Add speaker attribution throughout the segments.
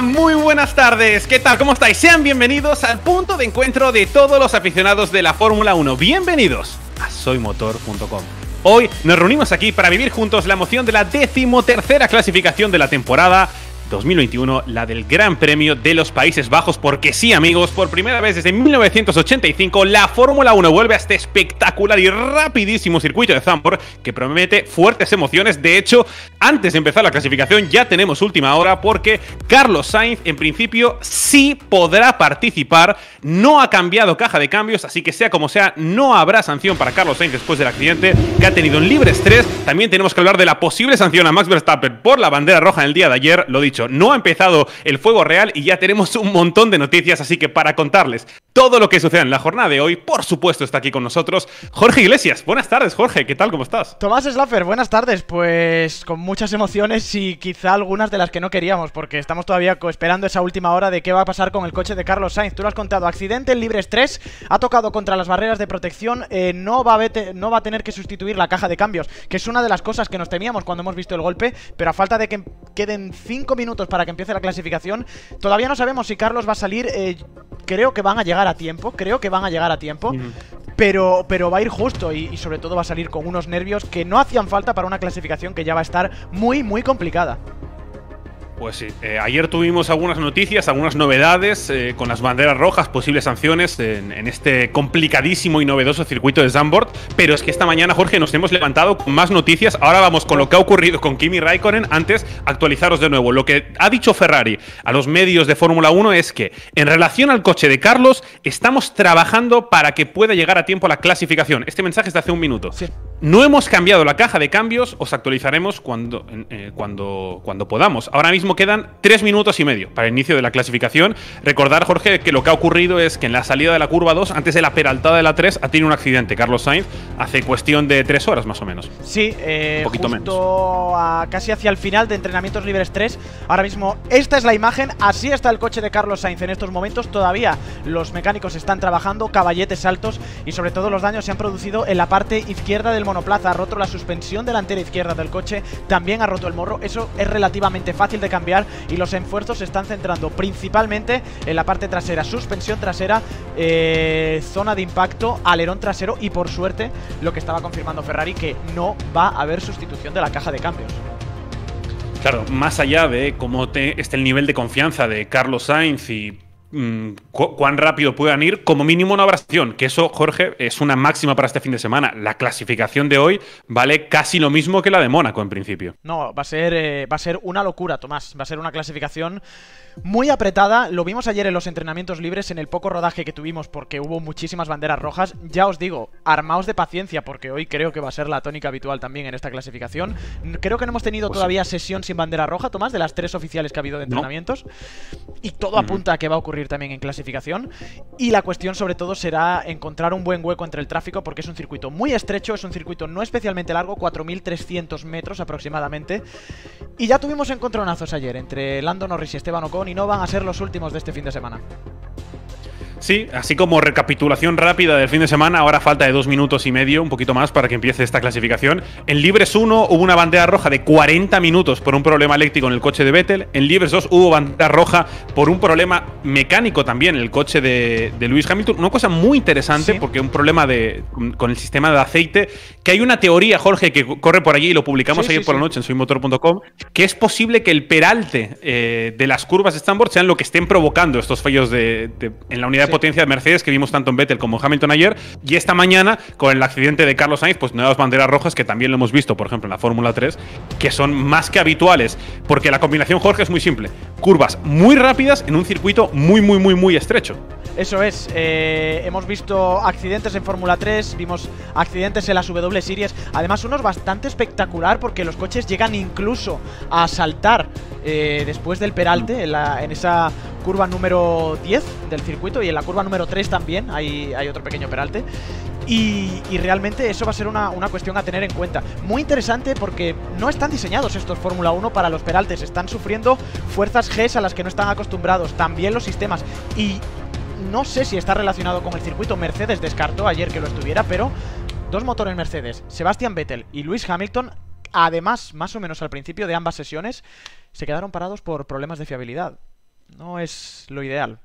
Speaker 1: muy buenas tardes. ¿Qué tal? ¿Cómo estáis? Sean bienvenidos al punto de encuentro de todos los aficionados de la Fórmula 1. Bienvenidos a soymotor.com. Hoy nos reunimos aquí para vivir juntos la emoción de la decimotercera clasificación de la temporada 2021, la del Gran Premio de los Países Bajos, porque sí amigos, por primera vez desde 1985 la Fórmula 1 vuelve a este espectacular y rapidísimo circuito de Zandvoort, que promete fuertes emociones. De hecho, antes de empezar la clasificación ya tenemos última hora porque Carlos Sainz en principio sí podrá participar, no ha cambiado caja de cambios, así que sea como sea, no habrá sanción para Carlos Sainz después del accidente que ha tenido un libre estrés. También tenemos que hablar de la posible sanción a Max Verstappen por la bandera roja en el día de ayer, lo dicho no ha empezado el fuego real y ya tenemos un montón de noticias, así que para contarles, todo lo que sucede en la jornada de hoy. Por supuesto, está aquí con nosotros Jorge Iglesias. Buenas tardes, Jorge. ¿Qué tal? ¿Cómo estás?
Speaker 2: Tomás Slaffer, buenas tardes. Pues con muchas emociones y quizá algunas de las que no queríamos, porque estamos todavía esperando esa última hora de qué va a pasar con el coche de Carlos Sainz. Tú lo has contado, accidente en Libres 3, ha tocado contra las barreras de protección, eh, no, va a no va a tener que sustituir la caja de cambios, que es una de las cosas que nos temíamos cuando hemos visto el golpe, pero a falta de que queden 5 minutos para que empiece la clasificación, todavía no sabemos si Carlos va a salir, eh, creo que van a llegar a tiempo, creo que van a llegar a tiempo, pero, pero va a ir justo y, sobre todo va a salir con unos nervios que no hacían falta para una clasificación que ya va a estar muy, muy complicada.
Speaker 1: Pues sí, eh, ayer tuvimos algunas noticias, algunas novedades eh, con las banderas rojas, posibles sanciones en, este complicadísimo y novedoso circuito de Zandvoort. Pero es que esta mañana, Jorge, nos hemos levantado con más noticias. Ahora vamos con lo que ha ocurrido con Kimi Raikkonen. Antes, actualizaros de nuevo. Lo que ha dicho Ferrari a los medios de Fórmula 1 es que, en relación al coche de Carlos, estamos trabajando para que pueda llegar a tiempo a la clasificación. Este mensaje es de hace un minuto. Sí. No hemos cambiado la caja de cambios, os actualizaremos cuando, eh, cuando, cuando podamos. Ahora mismo quedan Tres minutos y medio para el inicio de la clasificación. Recordar, Jorge, que lo que ha ocurrido es que en la salida de la curva 2, antes de la peraltada de la 3, ha tenido un accidente Carlos Sainz hace cuestión de tres horas más o menos.
Speaker 2: Sí, eh, poquito justo menos. casi hacia el final de entrenamientos libres 3. Ahora mismo esta es la imagen, así está el coche de Carlos Sainz en estos momentos. Todavía los mecánicos están trabajando, caballetes altos y sobre todo los daños se han producido en la parte izquierda del monoplaza ha roto la suspensión delantera izquierda del coche, también ha roto el morro. Eso es relativamente fácil de cambiar y los esfuerzos se están centrando principalmente en la parte trasera, suspensión trasera, eh, zona de impacto, alerón trasero y por suerte lo que estaba confirmando Ferrari que no va a haber sustitución de la caja de cambios.
Speaker 1: Claro, más allá de cómo esté el nivel de confianza de Carlos Sainz y Mm, cuán rápido puedan ir, como mínimo una abrasión, que eso, Jorge, es una máxima para este fin de semana. La clasificación de hoy vale casi lo mismo que la de Mónaco, en principio.
Speaker 2: No, va a ser, eh, va a ser una locura, Tomás. Va a ser una clasificación muy apretada. Lo vimos ayer en los entrenamientos libres, en el poco rodaje que tuvimos, porque hubo muchísimas banderas rojas. Ya os digo, armaos de paciencia, porque hoy creo que va a ser la tónica habitual también en esta clasificación. Creo que no hemos tenido pues todavía sesión sin bandera roja, Tomás, de las tres oficiales que ha habido de entrenamientos. Y todo apunta a que va a ocurrir también en clasificación. Y la cuestión sobre todo será encontrar un buen hueco entre el tráfico porque es un circuito muy estrecho, es un circuito no especialmente largo, 4.300 metros aproximadamente. Y ya tuvimos encontronazos ayer entre Lando Norris y Esteban Ocon y no van a ser los últimos de este fin de semana.
Speaker 1: Sí, así como recapitulación rápida del fin de semana, ahora falta de dos minutos y medio, un poquito más, para que empiece esta clasificación. En Libres 1 hubo una bandera roja de 40 minutos por un problema eléctrico en el coche de Vettel. En Libres 2 hubo bandera roja por un problema mecánico también en el coche de, Lewis Hamilton. Una cosa muy interesante, porque un problema con el sistema de aceite, que hay una teoría, Jorge, que corre por allí y lo publicamos ayer por la noche en suimotor.com, que es posible que el peralte eh, de las curvas de Stanford sean lo que estén provocando estos fallos en la unidad potencia de Mercedes que vimos tanto en Vettel como en Hamilton ayer. Y esta mañana, con el accidente de Carlos Sainz, pues nuevas banderas rojas que también lo hemos visto, por ejemplo, en la Fórmula 3, que son más que habituales. Porque la combinación, Jorge, es muy simple. Curvas muy rápidas en un circuito muy, muy, muy, muy estrecho.
Speaker 2: Eso es, eh, hemos visto accidentes en Fórmula 3, vimos accidentes en la W Series, además unos bastante espectacular porque los coches llegan incluso a saltar eh, después del peralte en, esa curva número 10 del circuito y en la curva número 3 también hay, hay otro pequeño peralte. Y, realmente eso va a ser una, una, cuestión a tener en cuenta. Muy interesante porque no están diseñados estos Fórmula 1 para los peraltes. Están sufriendo fuerzas G a las que no están acostumbrados. También los sistemas. Y no sé si está relacionado con el circuito. Mercedes descartó ayer que lo estuviera, pero dos motores Mercedes, Sebastian Vettel y Lewis Hamilton, además, más o menos al principio de ambas sesiones, se quedaron parados por problemas de fiabilidad. No es lo ideal.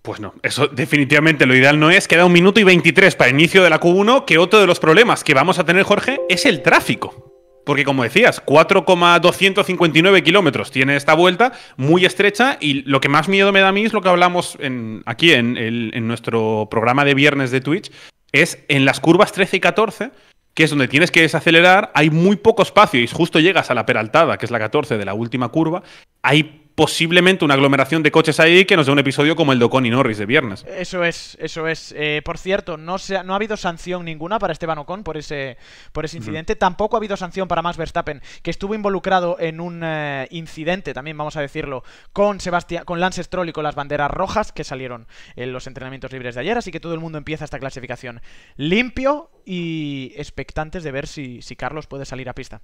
Speaker 1: Pues no, eso definitivamente lo ideal no es. Queda un minuto y 23 para el inicio de la Q1, que otro de los problemas que vamos a tener, Jorge, es el tráfico. Porque como decías, 4,259 kilómetros tiene esta vuelta, muy estrecha, y lo que más miedo me da a mí es lo que hablamos en, aquí en, en nuestro programa de viernes de Twitch, es en las curvas 13 y 14, que es donde tienes que desacelerar, hay muy poco espacio y justo llegas a la peraltada, que es la 14 de la última curva, hay posiblemente una aglomeración de coches ahí que nos dé un episodio como el de Ocon y Norris de viernes.
Speaker 2: Eso es, eso es. Eh, por cierto, no, ha, no ha habido sanción ninguna para Esteban Ocon por ese, por ese incidente. Tampoco ha habido sanción para Max Verstappen, que estuvo involucrado en un eh, incidente, también vamos a decirlo, con, Sebastián, con Lance Stroll y con las banderas rojas que salieron en los entrenamientos libres de ayer. Así que todo el mundo empieza esta clasificación limpio y expectantes de ver si Carlos puede salir a pista.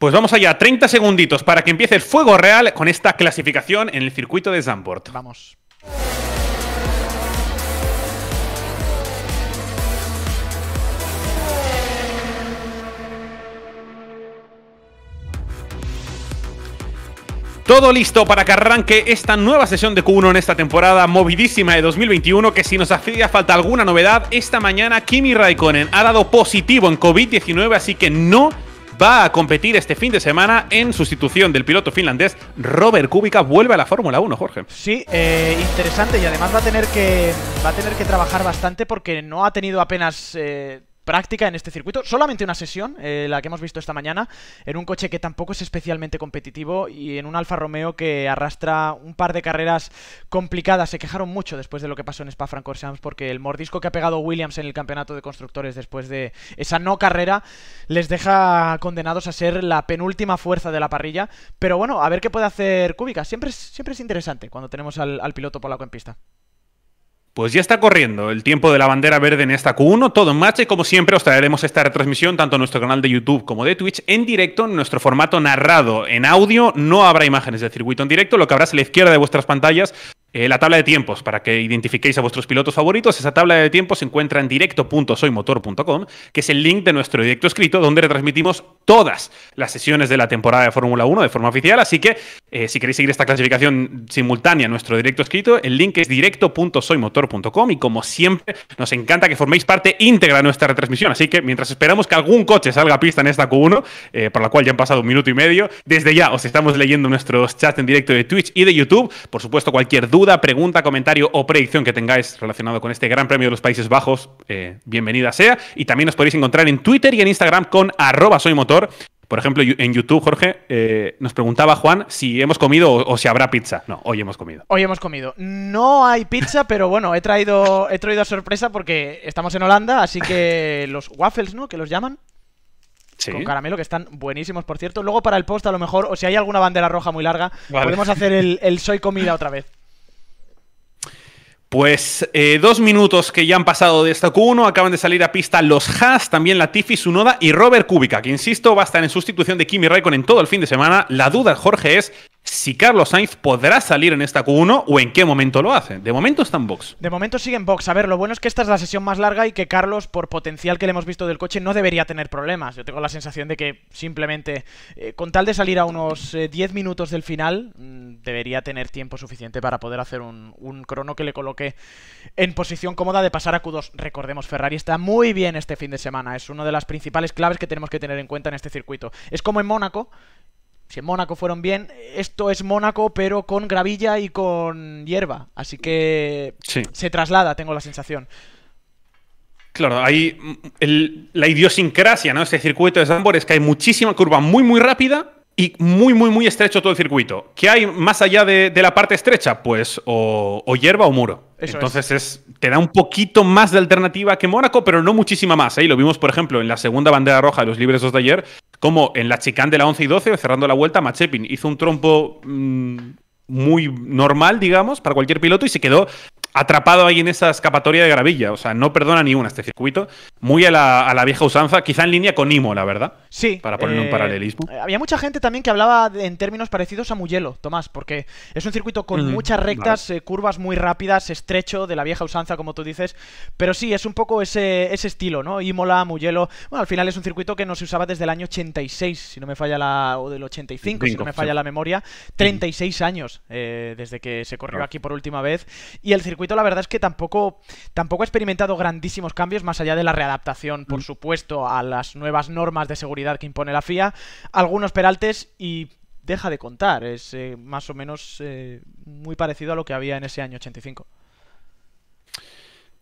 Speaker 1: Pues vamos allá, 30 segunditos para que empiece el fuego real con esta clasificación en el circuito de Zandvoort. Vamos. Todo listo para que arranque esta nueva sesión de Q1 en esta temporada movidísima de 2021 que si nos hacía falta alguna novedad, esta mañana Kimi Raikkonen ha dado positivo en COVID-19, así que no va a competir este fin de semana en sustitución del piloto finlandés Robert Kubica. Vuelve a la Fórmula 1, Jorge.
Speaker 2: Sí, eh, interesante y además va a tener que va a tener que trabajar bastante porque no ha tenido apenas eh, práctica en este circuito. Solamente una sesión, eh, la que hemos visto esta mañana, en un coche que tampoco es especialmente competitivo y en un Alfa Romeo que arrastra un par de carreras complicadas. Se quejaron mucho después de lo que pasó en Spa-Francorchamps porque el mordisco que ha pegado Williams en el campeonato de constructores después de esa no carrera les deja condenados a ser la penúltima fuerza de la parrilla. Pero bueno, a ver qué puede hacer Kubica. Siempre es, siempre es interesante cuando tenemos al, al piloto polaco en pista.
Speaker 1: Pues ya está corriendo el tiempo de la bandera verde en esta Q1, todo en marcha y como siempre os traeremos esta retransmisión tanto en nuestro canal de YouTube como de Twitch en directo en nuestro formato narrado en audio, no habrá imágenes de circuito en directo, lo que habrá es la izquierda de vuestras pantallas eh, la tabla de tiempos, para que identifiquéis a vuestros pilotos favoritos, esa tabla de tiempos se encuentra en directo.soymotor.com, que es el link de nuestro directo escrito, donde retransmitimos todas las sesiones de la temporada de Fórmula 1 de forma oficial. Así que, eh, si queréis seguir esta clasificación simultánea en nuestro directo escrito, el link es directo.soymotor.com. Y como siempre, nos encanta que forméis parte íntegra de nuestra retransmisión. Así que, mientras esperamos que algún coche salga a pista en esta Q1, eh, por la cual ya han pasado un minuto y medio, desde ya os estamos leyendo nuestros chats en directo de Twitch y de YouTube. Por supuesto, cualquier duda duda, pregunta, comentario o predicción que tengáis relacionado con este Gran Premio de los Países Bajos, eh, bienvenida sea. Y también nos podéis encontrar en Twitter y en Instagram con arroba motor, Por ejemplo, en YouTube, Jorge, eh, nos preguntaba Juan si hemos comido o, si habrá pizza. No, hoy hemos comido.
Speaker 2: Hoy hemos comido. No hay pizza, pero bueno, he traído, he traído sorpresa porque estamos en Holanda, así que los waffles, ¿no? Que los llaman. Sí. con caramelo, que están buenísimos, por cierto. Luego para el post, a lo mejor, o si hay alguna bandera roja muy larga, podemos hacer el soy comida otra vez.
Speaker 1: Pues eh, dos minutos que ya han pasado de esta Q1, acaban de salir a pista los Haas, también la Latifi, Sunoda y Robert Kubica, que insisto va a estar en sustitución de Kimi Raikkonen todo el fin de semana. La duda, Jorge, es si Carlos Sainz podrá salir en esta Q1 o en qué momento lo hace. De momento está en box.
Speaker 2: De momento sigue en box. A ver, lo bueno es que esta es la sesión más larga y que Carlos, por potencial que le hemos visto del coche, no debería tener problemas. Yo tengo la sensación de que simplemente, eh, con tal de salir a unos 10 eh, minutos del final, mm, debería tener tiempo suficiente para poder hacer un, un, crono que le coloque en posición cómoda de pasar a Q2. Recordemos, Ferrari está muy bien este fin de semana. Es una de las principales claves que tenemos que tener en cuenta en este circuito. Es como en Mónaco, si en Mónaco fueron bien, esto es Mónaco, pero con gravilla y con hierba. Así que se traslada, tengo la sensación. Claro, hay
Speaker 1: la idiosincrasia, ¿no? ese circuito de Zambor es que hay muchísima curva muy, muy rápida y muy, muy, muy estrecho todo el circuito. ¿Qué hay más allá de, la parte estrecha? Pues o, hierba o muro. Entonces es. te da un poquito más de alternativa que Mónaco, pero no muchísima más. ahí ¿eh? Lo vimos, por ejemplo, en la segunda bandera roja de los libres 2 de ayer, como en la chicane de la 11 y 12, cerrando la vuelta, Machepin hizo un trompo mm, muy normal, digamos, para cualquier piloto y se quedó atrapado ahí en esa escapatoria de gravilla. O sea, no perdona ni una este circuito. Muy a la, vieja usanza, quizá en línea con Imo, la verdad. Sí. Para poner un eh, paralelismo.
Speaker 2: Había mucha gente también que hablaba en términos parecidos a Mugello, Tomás, porque es un circuito con muchas rectas, eh, curvas muy rápidas, estrecho, de la vieja usanza, como tú dices. Pero sí, es un poco ese, estilo, ¿no? Imola, Mugello. Bueno, al final es un circuito que no se usaba desde el año 86, si no me falla la. o del 85, si no me falla la memoria. 36 años eh, desde que se corrió aquí por última vez. Y el circuito la verdad es que tampoco, tampoco ha experimentado grandísimos cambios más allá de la readaptación, por mm. supuesto, a las nuevas normas de seguridad que impone la FIA, algunos peraltes y deja de contar. Es eh, más o menos eh, muy parecido a lo que había en ese año 85.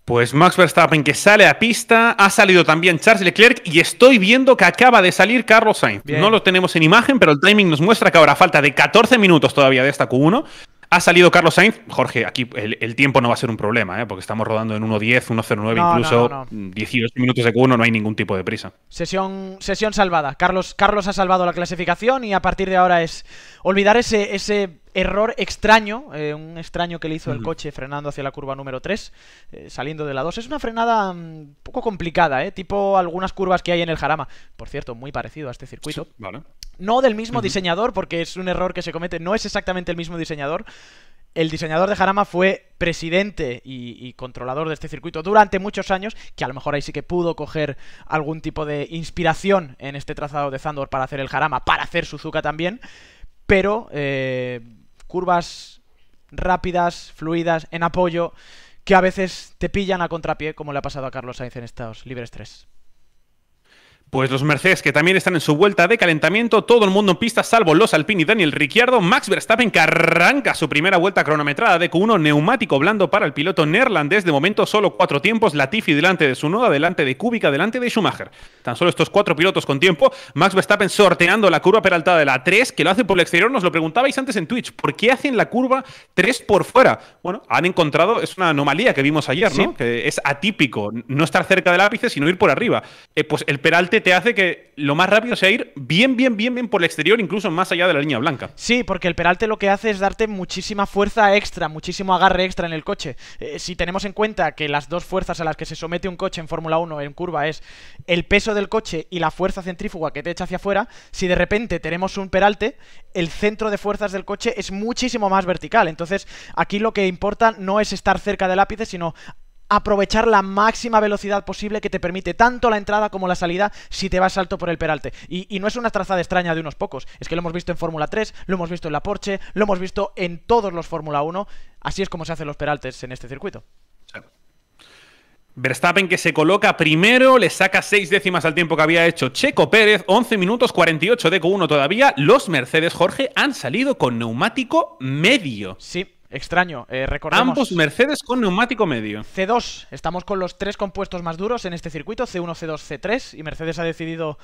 Speaker 1: Pues Max Verstappen que sale a pista, ha salido también Charles Leclerc y estoy viendo que acaba de salir Carlos Sainz. No lo tenemos en imagen, pero el timing nos muestra que ahora falta de 14 minutos todavía de esta Q1. Ha salido Carlos Sainz. Jorge, aquí el, tiempo no va a ser un problema, ¿eh? porque estamos rodando en 1.10, 1.09, incluso 18 minutos de Q1, no hay ningún tipo de prisa.
Speaker 2: Sesión, sesión salvada. Carlos, Carlos ha salvado la clasificación y a partir de ahora es olvidar ese, ese error extraño, eh, un extraño que le hizo el coche frenando hacia la curva número 3, eh, saliendo de la 2. Es una frenada un mm, poco complicada, eh, tipo algunas curvas que hay en el Jarama. Por cierto, muy parecido a este circuito. No del mismo diseñador, porque es un error que se comete, no es exactamente el mismo diseñador. El diseñador de Jarama fue presidente y, controlador de este circuito durante muchos años, que a lo mejor ahí sí que pudo coger algún tipo de inspiración en este trazado de Zandor para hacer el Jarama, para hacer Suzuka también, pero curvas rápidas, fluidas, en apoyo, que a veces te pillan a contrapié, como le ha pasado a Carlos Sainz en estos libres 3.
Speaker 1: Pues los Mercedes que también están en su vuelta de calentamiento, todo el mundo en pista salvo los Alpine y Daniel Ricciardo, Max Verstappen que arranca su primera vuelta cronometrada de Q1, neumático blando para el piloto neerlandés, de momento solo cuatro tiempos, Latifi delante de Sunoda, delante de Kubica, delante de Schumacher. Tan solo estos cuatro pilotos con tiempo, Max Verstappen sorteando la curva peraltada de la 3, que lo hace por el exterior, nos lo preguntabais antes en Twitch, ¿por qué hacen la curva 3 por fuera? Bueno, han encontrado, es una anomalía que vimos ayer, ¿no? Que es atípico, no estar cerca del ápice, sino ir por arriba.
Speaker 2: Eh, pues el peralte te hace que lo más rápido sea ir bien, bien, bien, bien por el exterior, incluso más allá de la línea blanca. Sí, porque el peralte lo que hace es darte muchísima fuerza extra, muchísimo agarre extra en el coche. Eh, si tenemos en cuenta que las dos fuerzas a las que se somete un coche en Fórmula 1 en curva es el peso del coche y la fuerza centrífuga que te echa hacia afuera, si de repente tenemos un peralte, el centro de fuerzas del coche es muchísimo más vertical. Entonces, aquí lo que importa no es estar cerca del ápice, sino aprovechar la máxima velocidad posible que te permite tanto la entrada como la salida si te vas alto por el peralte. Y, no es una trazada extraña de unos pocos, es que lo hemos visto en Fórmula 3, lo hemos visto en la Porsche, lo hemos visto en todos los Fórmula 1, así es como se hacen los peraltes en este circuito.
Speaker 1: Verstappen que se coloca primero, le saca seis décimas al tiempo que había hecho Checo Pérez, 11 minutos 48 de Q1 todavía. Los Mercedes, Jorge, han salido con neumático medio. Sí,
Speaker 2: Extraño, eh, recordemos. Ambos
Speaker 1: Mercedes con neumático medio.
Speaker 2: C2, estamos con los tres compuestos más duros en este circuito, C1, C2, C3, y Mercedes ha decidido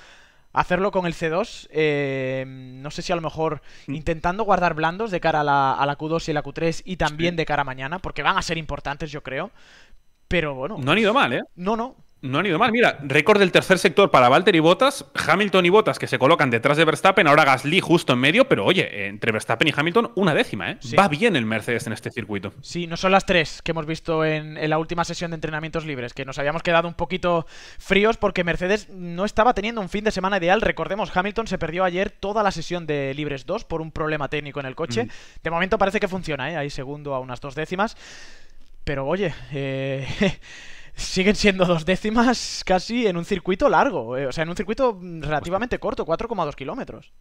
Speaker 2: hacerlo con el C2. Eh, no sé si a lo mejor mm. intentando guardar blandos de cara a la, Q2 y la Q3 y también de cara a mañana, porque van a ser importantes, yo creo. Pero bueno.
Speaker 1: No han ido mal, ¿eh? No, no. No han ido mal. Mira, récord del tercer sector para Valtteri Bottas, Hamilton y Bottas que se colocan detrás de Verstappen, ahora Gasly justo en medio, pero oye, entre Verstappen y Hamilton una décima, ¿eh? Va bien el Mercedes en este circuito. Sí,
Speaker 2: no son las tres que hemos visto en, la última sesión de entrenamientos libres, que nos habíamos quedado un poquito fríos porque Mercedes no estaba teniendo un fin de semana ideal. Recordemos, Hamilton se perdió ayer toda la sesión de libres 2 por un problema técnico en el coche. Mm. De momento parece que funciona, ¿eh? Ahí segundo a unas dos décimas. Pero oye, eh siguen siendo dos décimas casi en un circuito largo, eh, o sea, en un circuito relativamente corto, 4,2 kilómetros.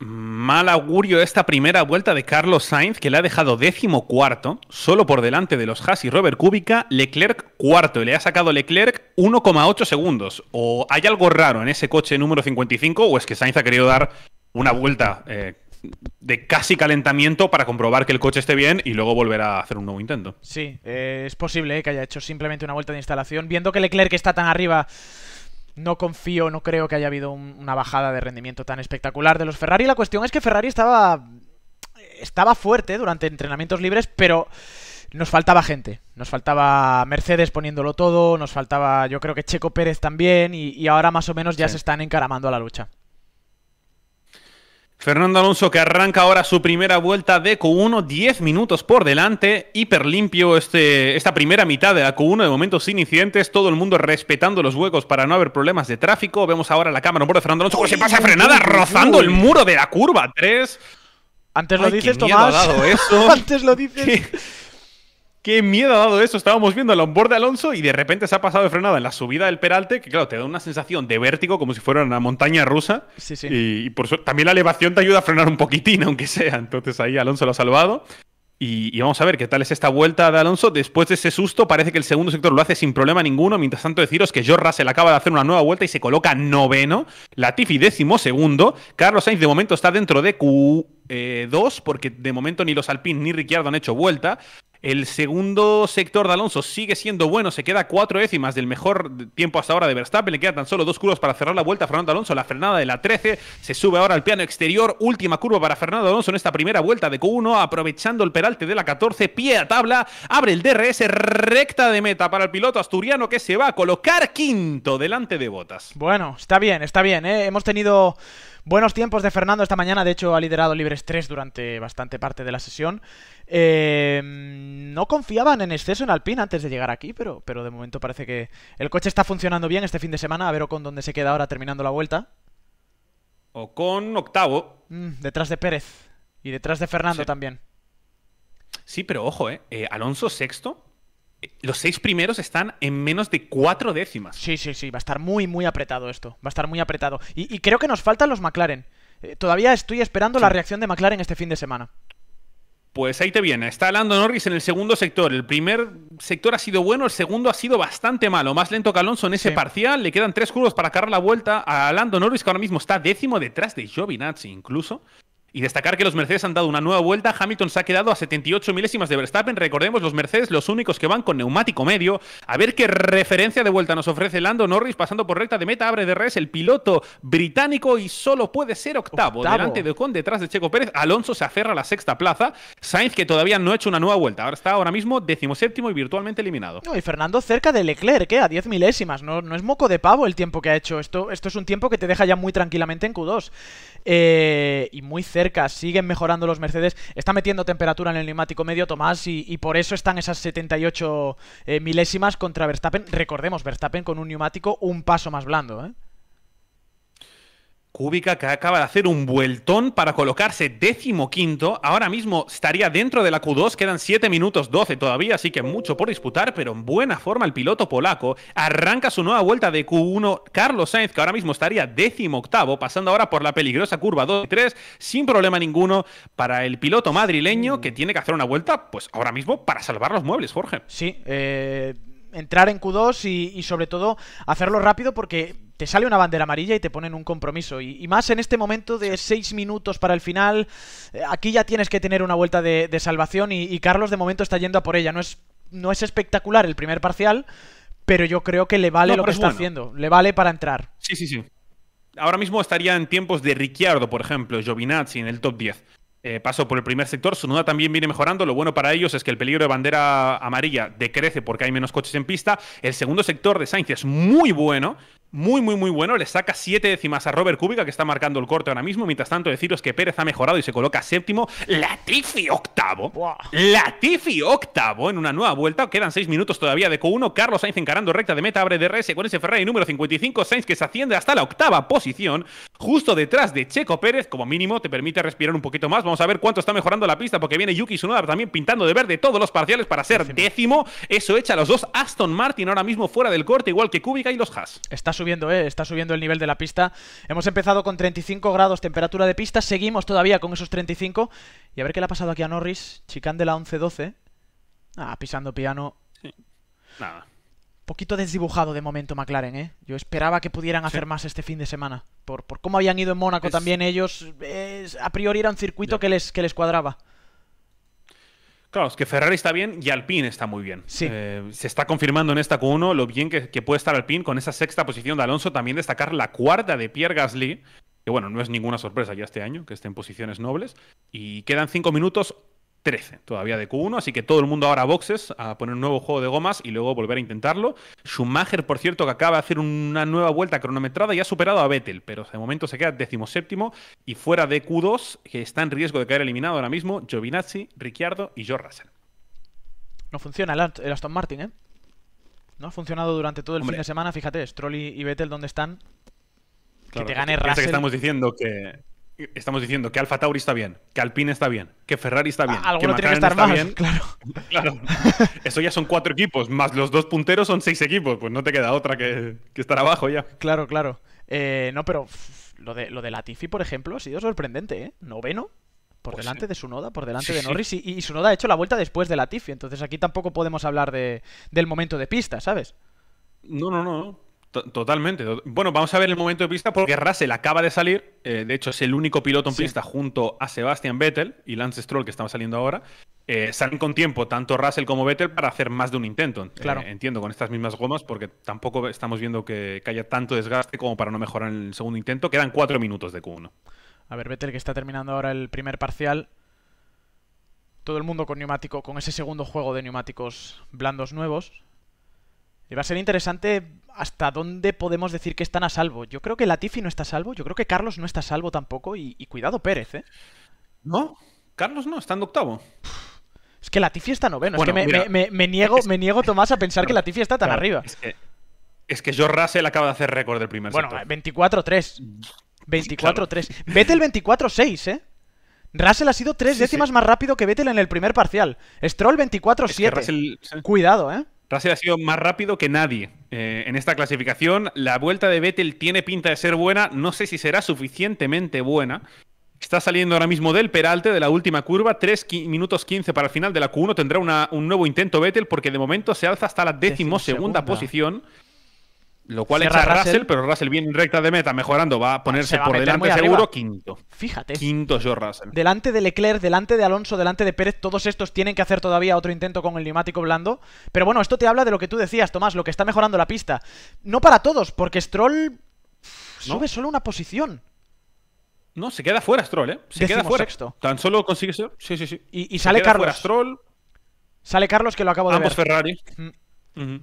Speaker 1: Mal augurio esta primera vuelta de Carlos Sainz, que le ha dejado décimo cuarto, solo por delante de los Haas y Robert Kubica, Leclerc cuarto, y le ha sacado Leclerc 1,8 segundos. O hay algo raro en ese coche número 55, o es que Sainz ha querido dar una vuelta eh, de casi calentamiento para comprobar que el coche esté bien y luego volver a hacer un nuevo intento.
Speaker 2: Sí, eh, es posible eh, que haya hecho simplemente una vuelta de instalación. Viendo que Leclerc está tan arriba, no confío, no creo que haya habido una bajada de rendimiento tan espectacular de los Ferrari. La cuestión es que Ferrari estaba, estaba fuerte eh, durante entrenamientos libres, pero nos faltaba gente. Nos faltaba Mercedes poniéndolo todo, nos faltaba yo creo que Checo Pérez también y, ahora más o menos ya se están encaramando a la lucha.
Speaker 1: Fernando Alonso que arranca ahora su primera vuelta de Q1, 10 minutos por delante, hiper limpio este, esta primera mitad de la Q1, de momentos sin incidentes, todo el mundo respetando los huecos para no haber problemas de tráfico. Vemos ahora la cámara por de Fernando Alonso, se pasa frenada, rozando el muro de la curva 3. Antes lo dices, Tomás. Antes
Speaker 2: lo dices
Speaker 1: qué miedo ha dado eso. Estábamos viendo el onboard de Alonso y de repente se ha pasado de frenada en la subida del Peralte, que claro, te da una sensación de vértigo como si fuera una montaña rusa. Sí, sí. Y, por también la elevación te ayuda a frenar un poquitín, aunque sea. Entonces ahí Alonso lo ha salvado. Y, vamos a ver qué tal es esta vuelta de Alonso. Después de ese susto, parece que el segundo sector lo hace sin problema ninguno. Mientras tanto, deciros que George Russell acaba de hacer una nueva vuelta y se coloca noveno. Latifi décimo segundo. Carlos Sainz de momento está dentro de Q2 eh, porque de momento ni los Alpins ni Ricciardo han hecho vuelta. El segundo sector de Alonso sigue siendo bueno, se queda cuatro décimas del mejor tiempo hasta ahora de Verstappen, le quedan tan solo dos curvas para cerrar la vuelta a Fernando Alonso, la frenada de la 13, se sube ahora al piano exterior, última curva para Fernando Alonso en esta primera vuelta de Q1, aprovechando el peralte de la 14, pie a tabla, abre el DRS recta de meta para el piloto asturiano que se va a colocar quinto
Speaker 2: delante de Botas. Bueno, está bien, está bien, ¿eh? hemos tenido Buenos tiempos de Fernando esta mañana, de hecho ha liderado libres 3 durante bastante parte de la sesión. Em, no confiaban en exceso en Alpine antes de llegar aquí, pero, pero de momento parece que el coche está funcionando bien este fin de semana. A ver con dónde se queda ahora terminando la vuelta. O con octavo. Mm, detrás de Pérez y detrás de Fernando
Speaker 1: también. Sí, pero ojo, eh, eh
Speaker 2: Alonso sexto los seis primeros están en menos de cuatro décimas. Sí, sí, sí, va a estar muy, muy apretado esto. Va a estar muy apretado. Y, creo que nos faltan los McLaren. Eh, todavía estoy esperando la reacción de McLaren este fin de semana.
Speaker 1: Pues ahí te viene. Está Lando Norris en el segundo sector. El primer sector ha sido bueno, el segundo ha sido bastante malo. Más lento que Alonso en ese parcial. Le quedan tres curvos para cargar la vuelta a Lando Norris, que ahora mismo está décimo detrás de Giovinazzi incluso. Y destacar que los Mercedes han dado una nueva vuelta. Hamilton se ha quedado a 78 milésimas de Verstappen. Recordemos, los Mercedes los únicos que van con neumático medio. A ver qué referencia de vuelta nos ofrece Lando Norris pasando por recta de meta. Abre de res el piloto británico y solo puede ser octavo. Delante de Ocon, detrás de Checo Pérez. Alonso se aferra a la sexta plaza. Sainz que todavía no ha hecho una nueva vuelta. Ahora está ahora mismo séptimo y virtualmente eliminado.
Speaker 2: y Fernando cerca de Leclerc, ¿eh? A 10 milésimas. No, no es moco de pavo el tiempo que ha hecho. Esto, esto es un tiempo que te deja ya muy tranquilamente en Q2. Eh, y muy cerca siguen mejorando los Mercedes, está metiendo temperatura en el neumático medio Tomás y, por eso están esas 78 eh, milésimas contra Verstappen. Recordemos, Verstappen con un neumático un paso más blando. ¿eh?
Speaker 1: Cúbica que acaba de hacer un vueltón para colocarse décimo quinto. Ahora mismo estaría dentro de la Q2. Quedan 7 minutos 12 todavía, así que mucho por disputar, pero en buena forma el piloto polaco. Arranca su nueva vuelta de Q1. Carlos Sainz, que ahora mismo estaría décimo octavo, pasando ahora por la peligrosa curva 2 y 3, sin problema ninguno para el piloto madrileño que tiene que hacer una vuelta, pues ahora mismo para
Speaker 2: salvar los muebles, Jorge. Sí, eh, entrar en Q2 y, sobre todo hacerlo rápido porque te sale una bandera amarilla y te ponen un compromiso. Y, más en este momento de seis minutos para el final, eh, aquí ya tienes que tener una vuelta de, salvación y, Carlos de momento está yendo a por ella. No es, no es espectacular el primer parcial, pero yo creo que le vale lo que está haciendo. Le vale para entrar. Sí, sí, sí.
Speaker 1: Ahora mismo estaría en tiempos de Ricciardo, por ejemplo, Giovinazzi en el top 10. Eh, paso por el primer sector. nuda también viene mejorando. Lo bueno para ellos es que el peligro de bandera amarilla decrece porque hay menos coches en pista. El segundo sector de Sainz es muy bueno muy, muy, muy bueno. Le saca siete décimas a Robert Kubica, que está marcando el corte ahora mismo. Mientras tanto, deciros que Pérez ha mejorado y se coloca séptimo. Latifi octavo. Latifi octavo en una nueva vuelta. Quedan seis minutos todavía de Q1. Carlos Sainz encarando recta de meta. Abre DRS con ese Ferrari número 55. Sainz que se asciende hasta la octava posición. Justo detrás de Checo Pérez. Como mínimo, te permite respirar un poquito más. Vamos a ver cuánto está mejorando la pista, porque viene Yuki Tsunoda también pintando de verde todos los parciales para ser décimo. Eso echa a los dos Aston Martin ahora mismo fuera del corte, igual que Kubica y los Haas.
Speaker 2: Está eh, está subiendo el nivel de la pista. Hemos empezado con 35 grados temperatura de pista, seguimos todavía con esos 35. Y a ver qué le ha pasado aquí a Norris, chicán de la 11-12. Ah, pisando piano. Poquito desdibujado de momento McLaren, ¿eh? Yo esperaba que pudieran hacer más este fin de semana. Por, por cómo habían ido en Mónaco también ellos, a priori era un circuito que, les, que les cuadraba.
Speaker 1: Claro, es que Ferrari está bien y Alpine está muy bien. Sí. Eh, se está confirmando en esta Q1 lo bien que, que, puede estar Alpine con esa sexta posición de Alonso. También destacar la cuarta de Pierre Gasly, que bueno, no es ninguna sorpresa ya este año, que esté en posiciones nobles. Y quedan cinco minutos, 13 todavía de Q1, así que todo el mundo ahora boxes, a poner un nuevo juego de gomas y luego volver a intentarlo. Schumacher, por cierto, que acaba de hacer una nueva vuelta cronometrada y ha superado a Vettel, pero de momento se queda séptimo. y fuera de Q2, que está en riesgo de caer eliminado ahora mismo, Giovinazzi, Ricciardo y George Russell.
Speaker 2: No funciona el Aston Martin, ¿eh? No ha funcionado durante todo el fin de semana, fíjate, Stroll y Vettel, ¿dónde están? que te gane Russell. Que estamos
Speaker 1: diciendo que estamos diciendo que Alfa Tauri está bien, que Alpine está bien, que Ferrari está bien, que bien. Claro. claro. Eso ya son cuatro equipos, más los dos punteros son seis equipos, pues no te queda otra que, estar abajo
Speaker 2: ya. Claro, claro. Eh, no, pero lo de, lo de Latifi, por ejemplo, ha sido sorprendente, ¿eh? Noveno. Por pues delante de Sunoda, por delante de Norris. Y, Sunoda ha hecho la vuelta después de Latifi. Entonces aquí tampoco podemos hablar de, del momento de pista, ¿sabes? No, no, no.
Speaker 1: Totalmente. Bueno, vamos a ver el momento de pista porque Russell acaba de salir. Eh, de hecho, es el único piloto en pista junto a Sebastian Vettel y Lance Stroll, que estamos saliendo ahora. Eh, salen con tiempo tanto Russell como Vettel para hacer más de un intento. Eh, claro. entiendo, con estas mismas gomas, porque tampoco estamos viendo que, haya tanto desgaste como para no mejorar en el segundo intento. Quedan cuatro minutos de Q1.
Speaker 2: A ver, Vettel que está terminando ahora el primer parcial. Todo el mundo con neumático, con ese segundo juego de neumáticos blandos nuevos. Y va a ser interesante hasta dónde podemos decir que están a salvo. Yo creo que Latifi no está a salvo, yo creo que Carlos no está a salvo tampoco, y, cuidado Pérez, ¿eh? No, Carlos no, está en octavo. Es que Latifi está noveno, es que me, niego, me niego, Tomás, a pensar que Latifi está tan arriba. Es que, es que George Russell acaba de hacer récord del primer Bueno, 24-3. 24-3. Claro. Vettel 24-6, ¿eh? Russell ha sido tres décimas más rápido que Vettel en el primer parcial. Stroll 24-7. Cuidado, ¿eh?
Speaker 1: ha sido más rápido que nadie eh, en esta clasificación. La vuelta de Vettel tiene pinta de ser buena. No sé si será suficientemente buena. Está saliendo ahora mismo del peralte de la última curva. 3 minutos 15 para el final de la Q1. Tendrá un nuevo intento Vettel porque de momento se alza hasta la decimosegunda posición. Lo cual es a Russell, pero Russell bien recta de meta, mejorando, va a pues ponerse por delante seguro quinto. Fíjate. Quinto yo Russell.
Speaker 2: Delante de Leclerc, delante de Alonso, delante de Pérez, todos estos tienen que hacer todavía otro intento con el neumático blando. Pero bueno, esto te habla de lo que tú decías, Tomás, lo que está mejorando la pista. No para todos, porque Stroll sube solo una posición. No, se queda fuera Stroll, ¿eh? Se queda fuera. esto
Speaker 1: Tan solo consigue ser. Sí, sí, sí.
Speaker 2: Y, sale Carlos. Stroll. Sale Carlos, que lo acabo de Ambos Ferrari. Mm.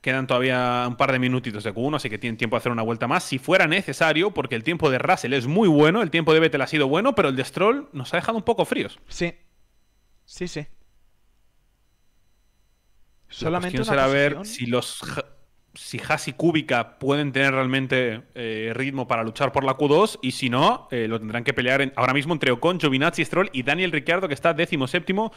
Speaker 1: Quedan todavía un par de minutitos de Q1, así que tienen tiempo de hacer una vuelta más si fuera necesario, porque el tiempo de Russell es muy bueno, el tiempo de Vettel ha sido bueno, pero el de Stroll nos ha dejado un poco fríos. Sí,
Speaker 2: sí, sí. Solamente será ver si
Speaker 1: los si Haas y Kubica pueden tener realmente eh, ritmo para luchar por la Q2 y si no, eh, lo tendrán que pelear ahora mismo entre Ocon, Giovinazzi, Stroll y Daniel Ricciardo que está décimo séptimo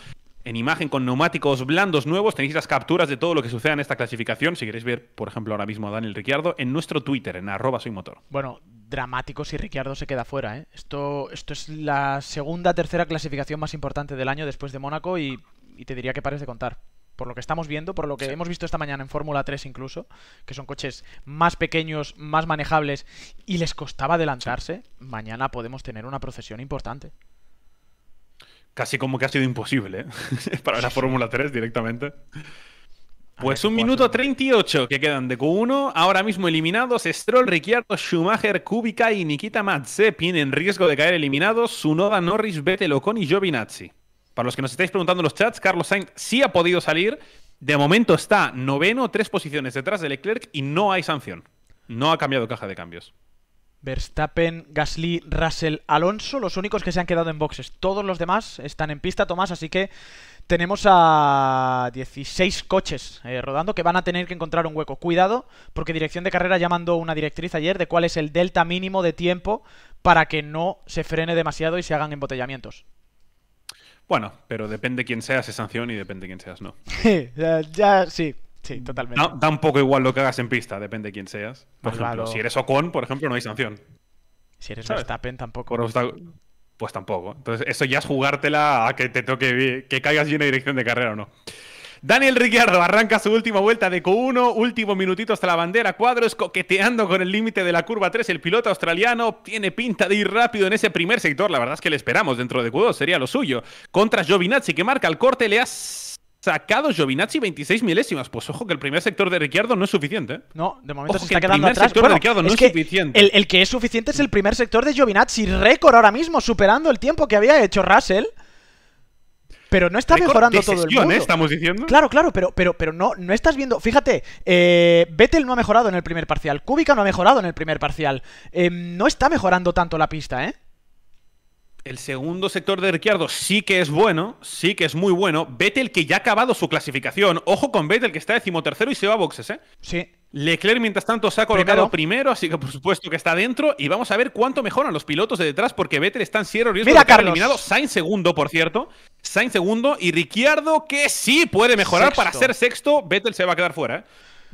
Speaker 1: en imagen con neumáticos blandos nuevos. Tenéis las capturas de todo lo que suceda en esta clasificación. Si queréis ver, por ejemplo, ahora mismo a Daniel Ricciardo, en nuestro Twitter, en arroba soy motor.
Speaker 2: Bueno, dramático si Ricciardo se queda fuera. ¿eh? Esto, esto es la segunda, tercera clasificación más importante del año después de Mónaco y, te diría que pares de contar por lo que estamos viendo, por lo que hemos visto esta mañana en Fórmula 3 incluso, que son coches más pequeños, más manejables y les costaba adelantarse, mañana podemos tener una procesión importante
Speaker 1: casi como que ha sido imposible ¿eh? para la Fórmula 3 directamente. Pues un minuto 38 que quedan de Q1. Ahora mismo eliminados Stroll, Ricciardo, Schumacher, Kubica y Nikita Mazepin en riesgo de caer eliminados. Sunoda, Norris, Vettel, Ocon y Giovinazzi. Para los que nos estáis preguntando en los chats, Carlos Sainz sí ha podido salir. De momento está noveno, tres posiciones detrás de Leclerc y no hay sanción.
Speaker 2: No ha cambiado caja de cambios. Verstappen, Gasly, Russell, Alonso, los únicos que se han quedado en boxes. Todos los demás están en pista, Tomás, así que tenemos a 16 coches eh, rodando que van a tener que encontrar un hueco. Cuidado, porque dirección de carrera ya mandó una directriz ayer de cuál es el delta mínimo de tiempo para que no se frene demasiado y se hagan embotellamientos.
Speaker 1: Bueno, pero depende quién seas, es sanción y depende quién seas, ¿no?
Speaker 2: ya sí, Sí, mm, totalmente. No,
Speaker 1: da igual lo que hagas en pista, depende de quién seas. Por ejemplo, si eres Ocon, por ejemplo, no hay sanción. Si eres Verstappen, tampoco. pues tampoco. Entonces, eso ya es jugártela a que te toque que caigas lleno una dirección de carrera o no. Daniel Ricciardo arranca su última vuelta de Q1, último minutito hasta la bandera, cuadros coqueteando con el límite de la curva 3. El piloto australiano tiene pinta de ir rápido en ese primer sector. La verdad es que le esperamos dentro de Q2, sería lo suyo. Contra Giovinazzi, que marca el corte, le hace sacado Giovinazzi 26 milésimas. Pues ojo que el primer sector de Ricciardo no es suficiente. ¿eh?
Speaker 2: No, de momento está que el primer sector de Ricciardo no es, suficiente. El, que es suficiente es el primer sector de Giovinazzi. Récord ahora mismo, superando el tiempo que había hecho Russell. Pero no está mejorando todo el mundo. ¿eh? estamos diciendo. Claro, claro, pero, pero, pero no, no estás viendo. Fíjate, eh, Vettel no ha mejorado en el primer parcial. Kubica no ha mejorado en el primer parcial. Em, no está mejorando tanto la pista, ¿eh?
Speaker 1: El segundo sector de Ricciardo sí que es bueno, sí que es muy bueno. Vettel que ya ha acabado su clasificación. Ojo con Vettel que está decimotercero y se va a boxes, ¿eh? Sí. Leclerc, mientras tanto, se ha colocado primero. así que por supuesto que está dentro. Y vamos a ver cuánto mejoran los pilotos de detrás, porque Vettel está en cierre riesgo de eliminado. Sainz segundo, por cierto. Sainz segundo y Ricciardo que sí puede mejorar para ser sexto. Vettel se va a quedar fuera, ¿eh?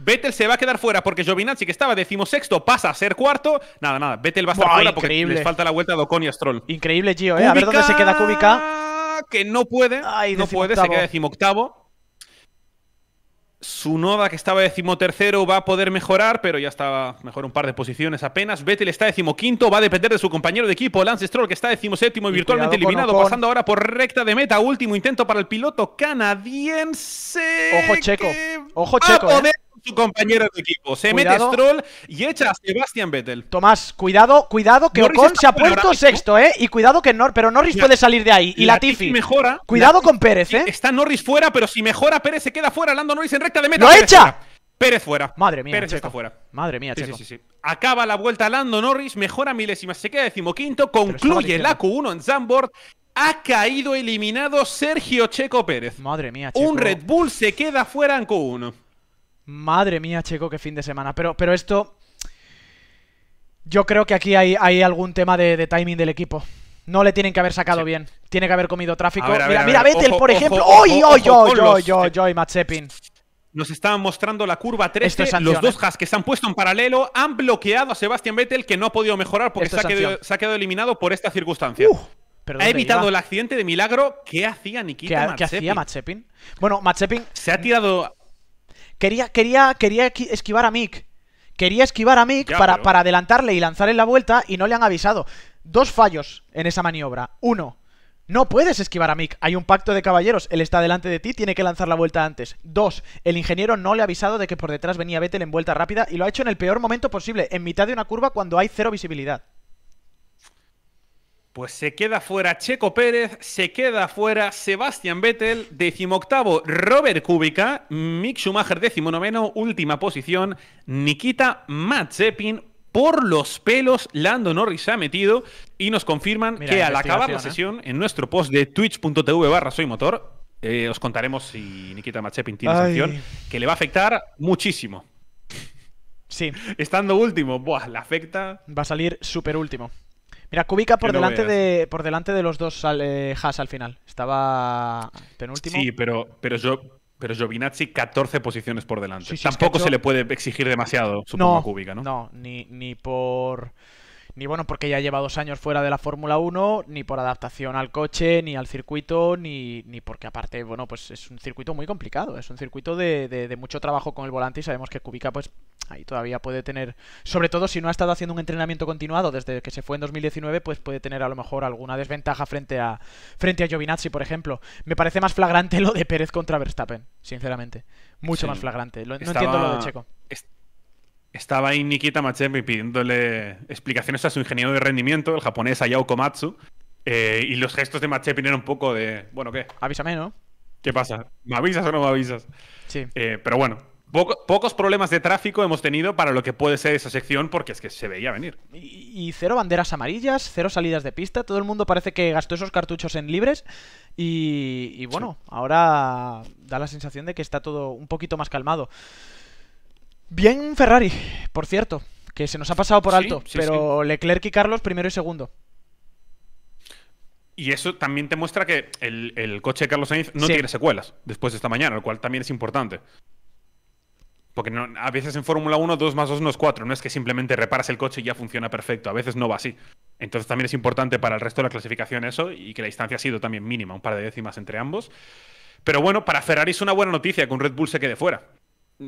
Speaker 1: Vettel se va a quedar fuera porque Giovinazzi, que estaba decimosexto, pasa a ser cuarto. Nada, nada, Vettel va a estar fuera porque les falta la vuelta a Ocon y Stroll. Increíble,
Speaker 2: Gio, ¿eh? a ver dónde se queda
Speaker 1: Kubica. Que no puede, no puede, se queda decimoctavo. Sunoda, que estaba decimotercero, va a poder mejorar, pero ya estaba mejor un par de posiciones apenas. Vettel está decimoquinto, va a depender de su compañero de equipo, Lance Stroll, que está decimoséptimo y, virtualmente eliminado, pasando ahora por recta de meta. Último intento para el piloto canadiense. Ojo checo. Ojo checo. Eh su compañero de equipo. Se mete Stroll y echa a Sebastian Vettel.
Speaker 2: Tomás, cuidado, cuidado, que Ocon se ha puesto sexto, ¿eh? Y cuidado que Norris, pero Norris puede salir de ahí. Y la Tiffy. Cuidado con Pérez, ¿eh? Está Norris fuera, pero si
Speaker 1: mejora, Pérez se queda fuera. Lando Norris en recta de meta. ¡Lo echa!
Speaker 2: Pérez fuera. Madre mía. Pérez está fuera. Madre mía,
Speaker 1: Acaba la vuelta Lando Norris, mejora milésimas, se queda decimoquinto, concluye la Q1 en Zandvoort ha caído eliminado Sergio Checo Pérez. Madre mía, Un Red
Speaker 2: Bull se queda fuera en Q1. Madre mía, Checo, qué fin de semana. Pero, pero esto... Yo creo que aquí hay, algún tema de, timing del equipo. No le tienen que haber sacado bien. Tiene que haber comido tráfico. mira, Vettel, por ejemplo. ¡Oy, oy, oy, oy, oy, Matt
Speaker 1: Nos estaban mostrando la curva 13. los dos ¿eh? has que se han puesto en paralelo han bloqueado a Sebastián Vettel, que no ha podido mejorar porque se ha, quedado, eliminado por esta circunstancia. ha evitado el accidente de milagro. ¿Qué hacía Nikita ¿Qué, hacía Matt
Speaker 2: Bueno, Matt Se ha tirado Quería, quería, esquivar a Mick. Quería esquivar a Mick para, para adelantarle y lanzarle la vuelta y no le han avisado. Dos fallos en esa maniobra. Uno, no puedes esquivar a Mick. Hay un pacto de caballeros. Él está delante de ti, tiene que lanzar la vuelta antes. Dos, el ingeniero no le ha avisado de que por detrás venía Vettel en vuelta rápida y lo ha hecho en el peor momento posible, en mitad de una curva cuando hay cero visibilidad.
Speaker 1: Pues se queda fuera Checo Pérez, se queda fuera Sebastián Vettel, decimoctavo Robert Kubica, Mick Schumacher decimonoveno, última posición, Nikita Matzepin, por los pelos Lando Norris se ha metido y nos confirman que al acabar la ¿eh? sesión, en nuestro post de twitch.tv barra soy motor, eh, os contaremos si Nikita Machepin tiene sanción, que le va a afectar muchísimo. Sí.
Speaker 2: Estando último, buah, le afecta. Va a salir súper último. Mira, Kubica por, delante, de, por delante de los dos has eh, al final. Estaba penúltimo. Sí, pero,
Speaker 1: pero yo. Pero Giovinazzi 14 posiciones por delante. Tampoco se le puede exigir demasiado, supongo, a Kubica, ¿no?
Speaker 2: No, ni, ni por ni bueno porque ya lleva dos años fuera de la Fórmula 1, ni por adaptación al coche, ni al circuito, ni, ni porque aparte, bueno, pues es un circuito muy complicado, es un circuito de, mucho trabajo con el volante y sabemos que Kubica pues ahí todavía puede tener, sobre todo si no ha estado haciendo un entrenamiento continuado desde que se fue en 2019, pues puede tener a lo mejor alguna desventaja frente a, frente a Giovinazzi, por ejemplo. Me parece más flagrante lo de Pérez contra Verstappen, sinceramente. Mucho más flagrante. No entiendo lo de Checo
Speaker 1: estaba ahí Nikita Machepi pidiéndole explicaciones a su ingeniero de rendimiento, el japonés Ayao Komatsu, eh, y los gestos de Machepi eran un poco de, bueno, ¿qué? Avísame, ¿no? ¿Qué pasa? ¿Me avisas o no me avisas? Sí. Eh, pero bueno, pocos problemas de tráfico hemos tenido para lo que puede ser esa sección porque es que se veía venir.
Speaker 2: Y, cero banderas amarillas, cero salidas de pista, todo el mundo parece que gastó esos cartuchos en libres y, bueno, ahora da la sensación de que está todo un poquito más calmado. Bien Ferrari, por cierto, que se nos ha pasado por alto, pero Leclerc y Carlos primero y segundo.
Speaker 1: Y eso también te muestra que el, coche de Carlos Sainz no tiene secuelas después de esta mañana, lo cual también es importante. Porque a veces en Fórmula 1 2 más 2 no es 4, no es que simplemente reparas el coche y ya funciona perfecto, a veces no va así. Entonces también es importante para el resto de la clasificación eso y que la distancia ha sido también mínima, un par de décimas entre ambos. Pero bueno, para Ferrari es una buena noticia que un Red Bull se quede fuera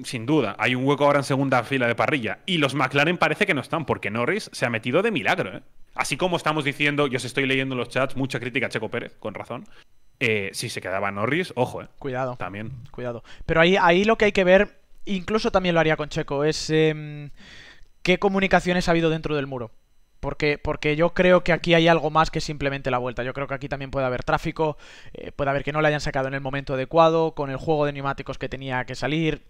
Speaker 1: sin duda, hay un hueco ahora en segunda fila de parrilla. Y los McLaren parece que no están, porque Norris se ha metido de milagro. ¿eh? Así como estamos diciendo, yo os estoy leyendo en los chats, mucha crítica a Checo Pérez, con razón. Eh, si se quedaba Norris, ojo, ¿eh? Cuidado. También.
Speaker 2: Cuidado. Pero ahí, ahí lo que hay que ver, incluso también lo haría con Checo, es em, qué comunicaciones ha habido dentro del muro. Porque, porque, yo creo que aquí hay algo más que simplemente la vuelta. Yo creo que aquí también puede haber tráfico, puede haber que no le hayan sacado en el momento adecuado, con el juego de neumáticos que tenía que salir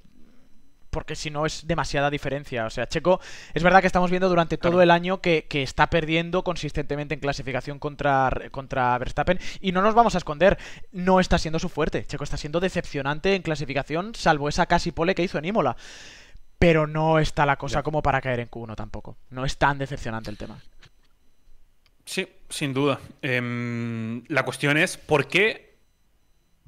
Speaker 2: porque si no es demasiada diferencia. O sea, Checo, es verdad que estamos viendo durante todo el año que, está perdiendo consistentemente en clasificación contra, contra Verstappen y no nos vamos a esconder, no está siendo su fuerte. Checo está siendo decepcionante en clasificación, salvo esa casi pole que hizo en Imola. Pero no está la cosa como para caer en Q1 tampoco. No es tan decepcionante el tema.
Speaker 1: Sí, sin duda. Em, la cuestión es por qué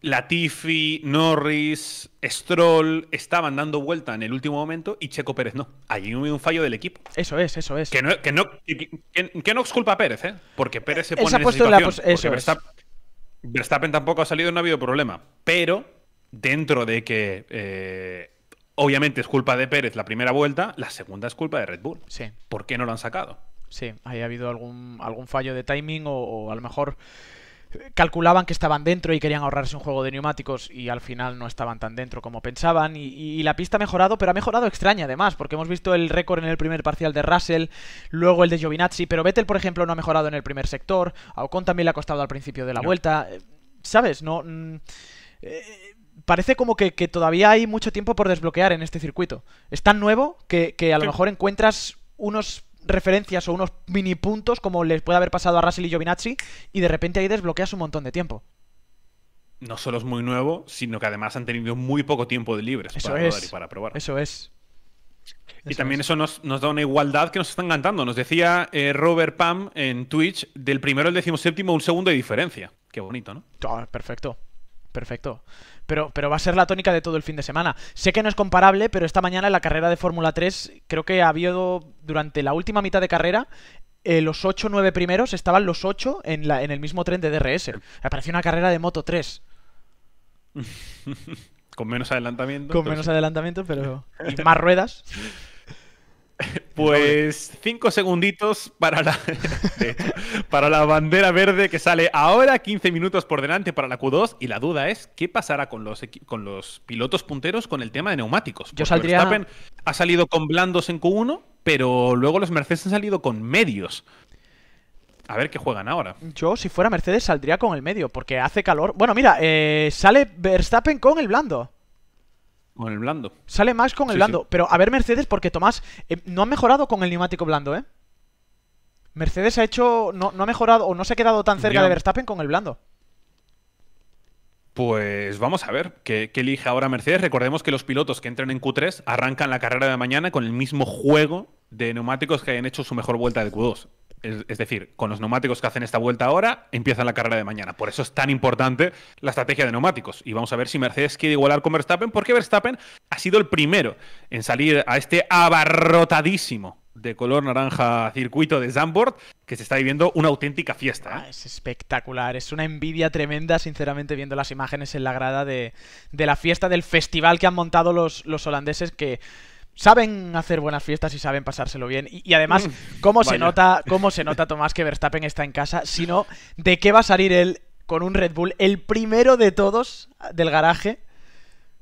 Speaker 1: Latifi, Norris, Stroll estaban dando vuelta en el último momento y Checo Pérez no. Allí hubo un fallo del equipo. Eso es, eso es. Que no, que no, que, a Pérez, ¿eh? Porque Pérez se eh, pone en esa situación. La Verstappen, tampoco ha salido, no ha habido problema. Pero dentro de que eh, obviamente es culpa de Pérez la primera vuelta, la segunda es culpa de Red Bull. Sí. ¿Por qué no lo han sacado?
Speaker 2: Sí, ahí ha habido algún, algún fallo de timing o a lo mejor calculaban que estaban dentro y querían ahorrarse un juego de neumáticos y al final no estaban tan dentro como pensaban. Y, la pista ha mejorado, pero ha mejorado extraña además, porque hemos visto el récord en el primer parcial de Russell, luego el de Giovinazzi, pero Vettel, por ejemplo, no ha mejorado en el primer sector. A Ocon también le ha costado al principio de la vuelta. Eh, ¿Sabes? No. Mm, eh, parece como que, todavía hay mucho tiempo por desbloquear en este circuito. Es tan nuevo que, a lo mejor encuentras unos referencias o unos mini puntos como les puede haber pasado a Russell y Giovinazzi y de repente ahí desbloqueas un montón de tiempo.
Speaker 1: No solo es muy nuevo, sino que además han tenido muy poco tiempo de libres para es. y para
Speaker 2: probar. Eso es.
Speaker 1: Y también eso nos, da una igualdad que nos está encantando. Nos decía eh, Robert Pam en Twitch, del primero al decimoséptimo,
Speaker 2: un segundo de diferencia. Qué bonito, ¿no? Ah, perfecto perfecto. Pero, pero va a ser la tónica de todo el fin de semana. Sé que no es comparable, pero esta mañana en la carrera de Fórmula 3 creo que ha habido durante la última mitad de carrera eh, los 8 9 primeros estaban los 8 en, la, en el mismo tren de DRS. Apareció una carrera de Moto 3.
Speaker 1: Con menos adelantamiento. Con menos
Speaker 2: adelantamiento, pero. Y más ruedas.
Speaker 1: Pues 5 segunditos para la, para la bandera verde que sale ahora, 15 minutos por delante para la Q2. Y la duda es, ¿qué pasará con los, con los pilotos punteros con el tema de neumáticos? Yo saldría... Verstappen ha salido con blandos en Q1, pero luego los Mercedes han salido con medios. A ver qué juegan ahora. Yo,
Speaker 2: si fuera Mercedes, saldría con el medio, porque hace calor. Bueno, mira, eh, sale Verstappen con el blando. Con el blando. Sale más con el blando. Pero a ver Mercedes, porque Tomás eh, no ha mejorado con el neumático blando, ¿eh? Mercedes ha hecho. No, ha mejorado o no se ha quedado tan cerca de Verstappen con el blando.
Speaker 1: Pues vamos a ver qué, qué, elige ahora Mercedes. Recordemos que los pilotos que entran en Q3 arrancan la carrera de mañana con el mismo juego de neumáticos que hayan hecho su mejor vuelta de Q2. Es, decir, con los neumáticos que hacen esta vuelta ahora, empiezan la carrera de mañana. Por eso es tan importante la estrategia de neumáticos. Y vamos a ver si Mercedes quiere igualar con Verstappen, porque Verstappen ha sido el primero en salir a este abarrotadísimo
Speaker 2: de color naranja circuito de Zandvoort, que se está viviendo una auténtica fiesta. ¿eh? Ah, es espectacular, es una envidia tremenda, sinceramente, viendo las imágenes en la grada de, la fiesta, del festival que han montado los, los holandeses, que saben hacer buenas fiestas y saben pasárselo bien. Y, además, mm, ¿cómo se, nota, ¿cómo se nota, Tomás, que Verstappen está en casa? Sino, ¿de qué va a salir él con un Red Bull, el primero de todos del garaje?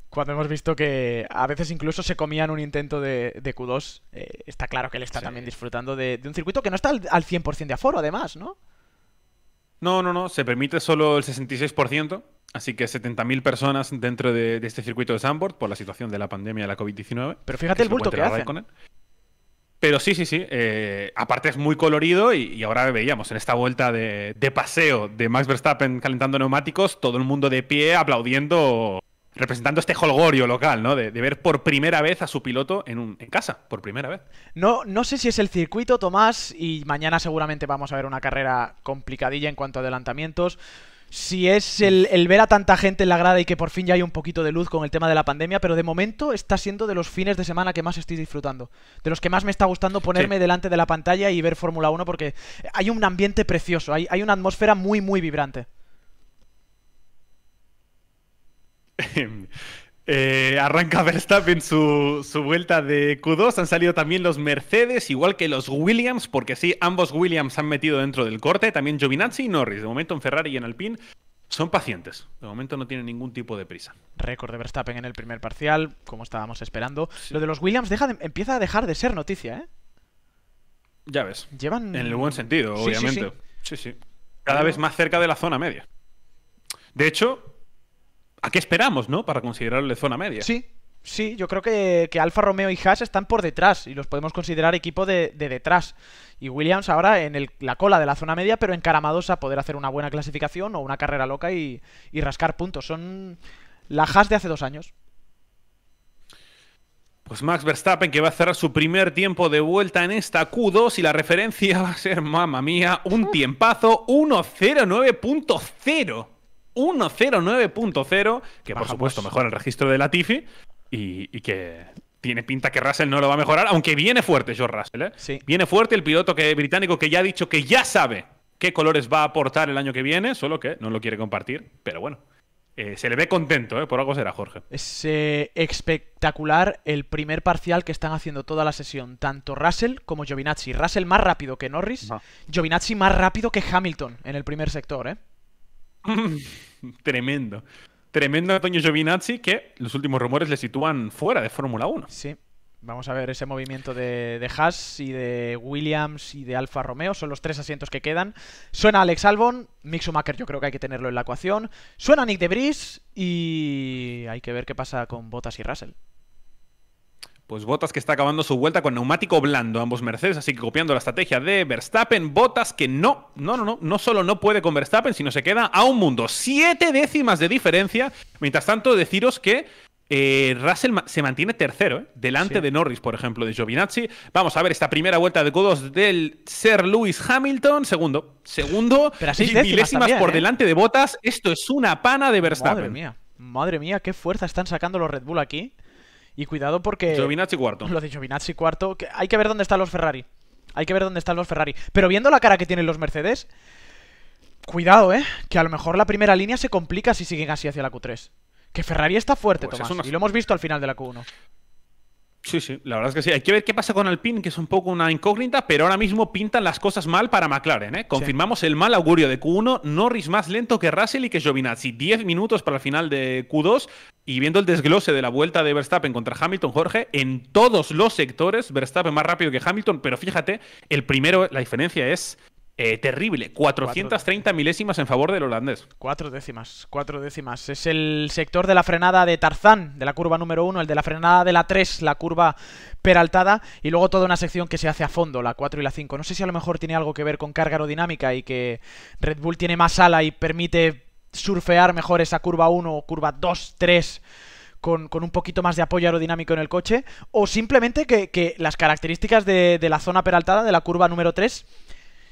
Speaker 2: Cuando hemos visto que a veces incluso se comían un intento de, Q2, eh, está claro que él está también disfrutando de, un circuito que no está al, al 100% de aforo, además, ¿no?
Speaker 1: No, no, no, se permite solo el 66%, así que 70.000 personas dentro de, este circuito de Sandboard por la situación de la pandemia de la COVID-19. Pero fíjate el bulto que hace. Pero sí, sí, sí. Eh, aparte es muy colorido y, ahora veíamos en esta vuelta de paseo de Max Verstappen calentando neumáticos, todo el mundo de pie aplaudiendo representando este holgorio local, ¿no? De, ver por primera vez a su piloto en, un, en casa, por primera vez.
Speaker 2: No, no sé si es el circuito, Tomás, y mañana seguramente vamos a ver una carrera complicadilla en cuanto a adelantamientos. Si es el, ver a tanta gente en la grada y que por fin ya hay un poquito de luz con el tema de la pandemia, pero de momento está siendo de los fines de semana que más estoy disfrutando, de los que más me está gustando ponerme delante de la pantalla y ver Fórmula 1 porque hay un ambiente precioso, hay, hay una atmósfera muy, muy vibrante.
Speaker 1: Eh, arranca Verstappen su, su vuelta de Q2. Han salido también los Mercedes, igual que los Williams, porque sí, ambos Williams han metido dentro del corte. También Giovinazzi y Norris. De momento en Ferrari y en Alpine son pacientes. De momento no tienen ningún tipo de prisa. Récord de Verstappen
Speaker 2: en el primer parcial, como estábamos esperando. Lo de los Williams empieza a dejar de ser noticia, ¿eh? Ya ves. Llevan. En el buen sentido, obviamente. Sí, sí.
Speaker 1: Cada vez más cerca de la zona media. De hecho, ¿A qué esperamos, no? Para considerarle
Speaker 2: zona media. Sí, Sí, yo creo que, Alfa Romeo y Haas están por detrás y los podemos considerar equipo de, detrás. Y Williams ahora en el, la cola de la zona media, pero encaramados a poder hacer una buena clasificación o una carrera loca y, rascar puntos. Son la Haas de hace dos años.
Speaker 1: Pues Max Verstappen que va a cerrar su primer tiempo de vuelta en esta Q2 y la referencia va a ser, mamá mía, un tiempazo 1.09.0. 1.09.0, que por supuesto mejora el registro de la y, y que tiene pinta que Russell no lo va a mejorar, aunque viene fuerte George Russell. ¿eh? Viene fuerte el piloto que, británico que ya ha dicho que ya sabe qué colores va a aportar el año que viene, solo que no lo quiere compartir, pero bueno. Eh, se le ve contento, ¿eh? por algo será Jorge.
Speaker 2: Es eh, espectacular el primer parcial que están haciendo toda la sesión, tanto Russell como Giovinazzi. Russell más rápido que Norris, Giovinazzi más rápido que Hamilton en el primer sector, ¿eh?
Speaker 1: Tremendo. Tremendo Antonio Giovinazzi que los últimos rumores le sitúan fuera de Fórmula 1. Sí.
Speaker 2: Vamos a ver ese movimiento de, Haas y de Williams y de Alfa Romeo. Son los tres asientos que quedan. Suena Alex Albon. Mick yo creo que hay que tenerlo en la ecuación. Suena Nick de Debris y hay que ver qué pasa con Bottas y Russell.
Speaker 1: Pues Bottas que está acabando su vuelta con neumático blando, ambos Mercedes, así que copiando la estrategia de Verstappen, Bottas que no, no, no, no, no solo no puede con Verstappen, sino se queda a un mundo. Siete décimas de diferencia. Mientras tanto, deciros que eh, Russell se mantiene tercero, ¿eh? delante de Norris, por ejemplo, de Giovinazzi. Vamos a ver esta primera vuelta de codos del Sir Lewis Hamilton. Segundo, segundo, Pero milésimas por ¿eh? delante de botas. Esto es una pana de Verstappen. Madre mía,
Speaker 2: madre mía, qué fuerza están sacando los Red Bull aquí. Y cuidado porque... Giovinazzi cuarto. Lo de Giovinazzi cuarto. Que hay que ver dónde están los Ferrari. Hay que ver dónde están los Ferrari. Pero viendo la cara que tienen los Mercedes... Cuidado, ¿eh? Que a lo mejor la primera línea se complica si siguen así hacia la Q3. Que Ferrari está fuerte, pues Y lo hemos visto al final de la Q1.
Speaker 1: Sí, sí, la verdad es que sí. Hay que ver qué pasa con Alpine, que es un poco una incógnita, pero ahora mismo pintan las cosas mal para McLaren. ¿eh? Confirmamos el mal augurio de Q1, Norris más lento que Russell y que Giovinazzi. Diez minutos para el final de Q2 y viendo el desglose de la vuelta de Verstappen contra Hamilton, Jorge, en todos los sectores, Verstappen más rápido que Hamilton, pero fíjate, el primero, la diferencia es eh, terrible. 430 milésimas
Speaker 2: en favor del holandés. Cuatro décimas, cuatro décimas. Es el sector de la frenada de Tarzán, de la curva número uno, el de la frenada de la 3, la curva peraltada, y luego toda una sección que se hace a fondo, la 4 y la 5. No sé si a lo mejor tiene algo que ver con carga aerodinámica y que Red Bull tiene más ala y permite surfear mejor esa curva 1, curva 2, 3. Con, un poquito más de apoyo aerodinámico en el coche, o simplemente que, las características de, de la zona peraltada, de la curva número 3,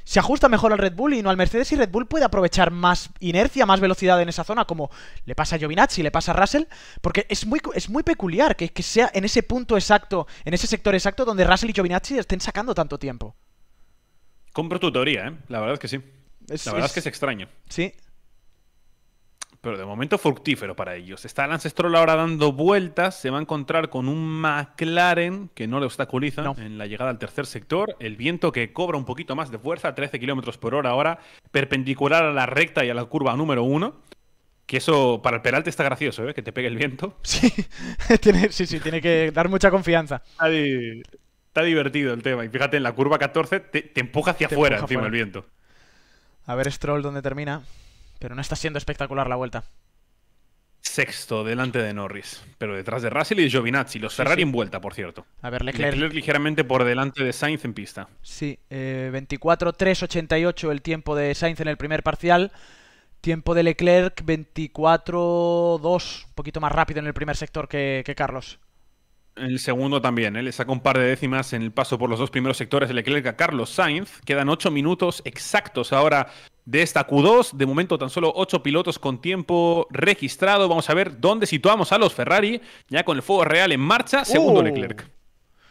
Speaker 2: se ajusta mejor al Red Bull y no al Mercedes y Red Bull puede aprovechar más inercia, más velocidad en esa zona, como le pasa a Giovinazzi, le pasa a Russell, porque es muy, es muy peculiar que, sea en ese punto exacto, en ese sector exacto donde Russell y Giovinazzi estén sacando tanto tiempo.
Speaker 1: Compro tu teoría, ¿eh? La verdad es que sí. la verdad es que es extraño. Sí pero de momento fructífero para ellos. Está Lance Stroll ahora dando vueltas, se va a encontrar con un McLaren que no le obstaculiza en la llegada al tercer sector, el viento que cobra un poquito más de fuerza, 13 kilómetros por hora ahora, perpendicular a la recta y a la curva número 1. Que eso para el peralte está gracioso, ¿eh? que te pegue el viento. Sí,
Speaker 2: sí, sí, tiene que dar mucha confianza.
Speaker 1: está divertido el tema. Y fíjate, en la curva 14 te, empuja hacia afuera encima el viento.
Speaker 2: A ver, Stroll, dónde termina. Pero no está siendo espectacular la vuelta.
Speaker 1: Sexto, delante de Norris, pero detrás de Russell y de Giovinazzi. Los Ferrari en vuelta, por cierto. A ver, Leclerc. Leclerc ligeramente por delante de Sainz
Speaker 2: en pista. Sí, 24-3-88 eh, el tiempo de Sainz en el primer parcial. Tiempo de Leclerc, 24-2, un poquito más rápido en el primer sector que Carlos.
Speaker 1: El segundo también, ¿eh? le sacó un par de décimas en el paso por los dos primeros sectores de Leclerc a Carlos Sainz. Quedan ocho minutos exactos ahora de esta Q2. De momento tan solo ocho pilotos con tiempo registrado. Vamos a ver dónde situamos a los Ferrari, ya con el fuego real en marcha. Segundo uh. Leclerc.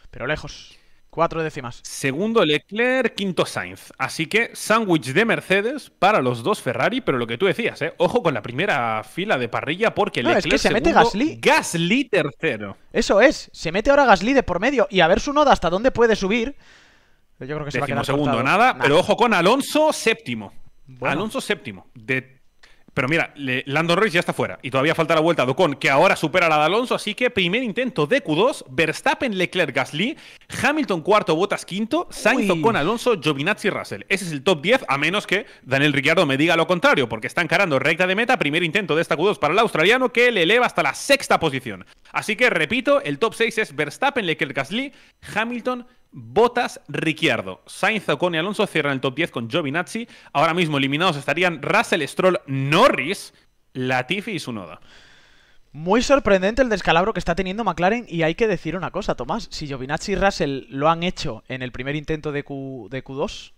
Speaker 2: Pero lejos. Cuatro décimas.
Speaker 1: Segundo Leclerc, quinto Sainz. Así que sándwich de Mercedes para los dos Ferrari, pero lo que tú decías, ¿eh? ojo con la primera fila de parrilla porque Leclerc se mete Gasly. Gasly tercero.
Speaker 2: Eso es, se mete ahora Gasly de por medio y a ver su noda hasta dónde puede subir. Yo creo que se va a quedar segundo, nada, pero
Speaker 1: ojo con Alonso séptimo. Alonso séptimo. De pero mira, Landon Lando ya está fuera y todavía falta la vuelta a Docon, que ahora supera a la de Alonso, así que primer intento de Q2, Verstappen, Leclerc, Gasly, Hamilton cuarto, Botas quinto, Sainz con Alonso, Giovinazzi, Russell. Ese es el top 10, a menos que Daniel Ricciardo me diga lo contrario, porque está encarando recta de meta, primer intento de esta Q2 para el australiano que le eleva hasta la sexta posición. Así que repito, el top 6 es Verstappen, Leclerc, Gasly, Hamilton, Botas, Ricciardo, Sainz, Ocon y Alonso cierran el top 10 con Giovinazzi. Ahora mismo eliminados estarían
Speaker 2: Russell, Stroll, Norris, Latifi y su noda. Muy sorprendente el descalabro que está teniendo McLaren y hay que decir una cosa, Tomás. Si Giovinazzi y Russell lo han hecho en el primer intento de Q2,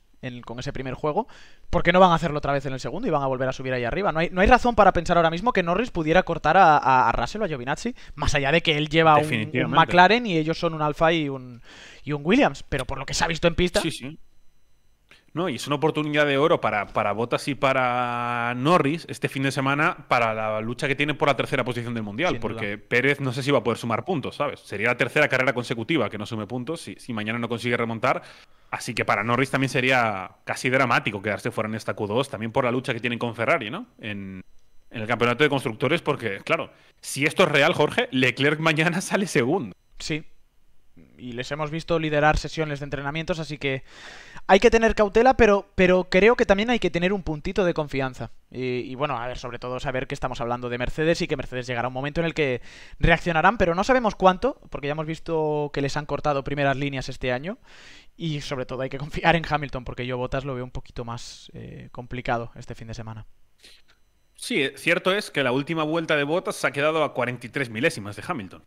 Speaker 2: con ese primer juego, ¿por qué no van a hacerlo otra vez en el segundo y van a volver a subir ahí arriba? No hay, no hay razón para pensar ahora mismo que Norris pudiera cortar a, Russell o a Giovinazzi, más allá de que él lleva un, McLaren y ellos son un Alfa y un, y un Williams, pero por lo que se ha visto en pista... Sí, sí.
Speaker 1: ¿no? Y es una oportunidad de oro para, para Bottas y para Norris este fin de semana para la lucha que tiene por la tercera posición del Mundial, porque Pérez no sé si va a poder sumar puntos, ¿sabes? Sería la tercera carrera consecutiva que no sume puntos si, si mañana no consigue remontar. Así que para Norris también sería casi dramático quedarse fuera en esta Q2, también por la lucha que tienen con Ferrari, ¿no? En, en el campeonato de constructores, porque, claro, si esto es real, Jorge,
Speaker 2: Leclerc mañana sale segundo. Sí, y les hemos visto liderar sesiones de entrenamientos, así que hay que tener cautela, pero, pero creo que también hay que tener un puntito de confianza. Y, bueno, a ver, sobre todo saber que estamos hablando de Mercedes y que Mercedes llegará un momento en el que reaccionarán, pero no sabemos cuánto, porque ya hemos visto que les han cortado primeras líneas este año. Y sobre todo hay que confiar en Hamilton, porque yo Botas lo veo un poquito más eh, complicado este fin de semana.
Speaker 1: Sí, cierto es que la última vuelta de Botas se ha quedado a 43 milésimas de Hamilton.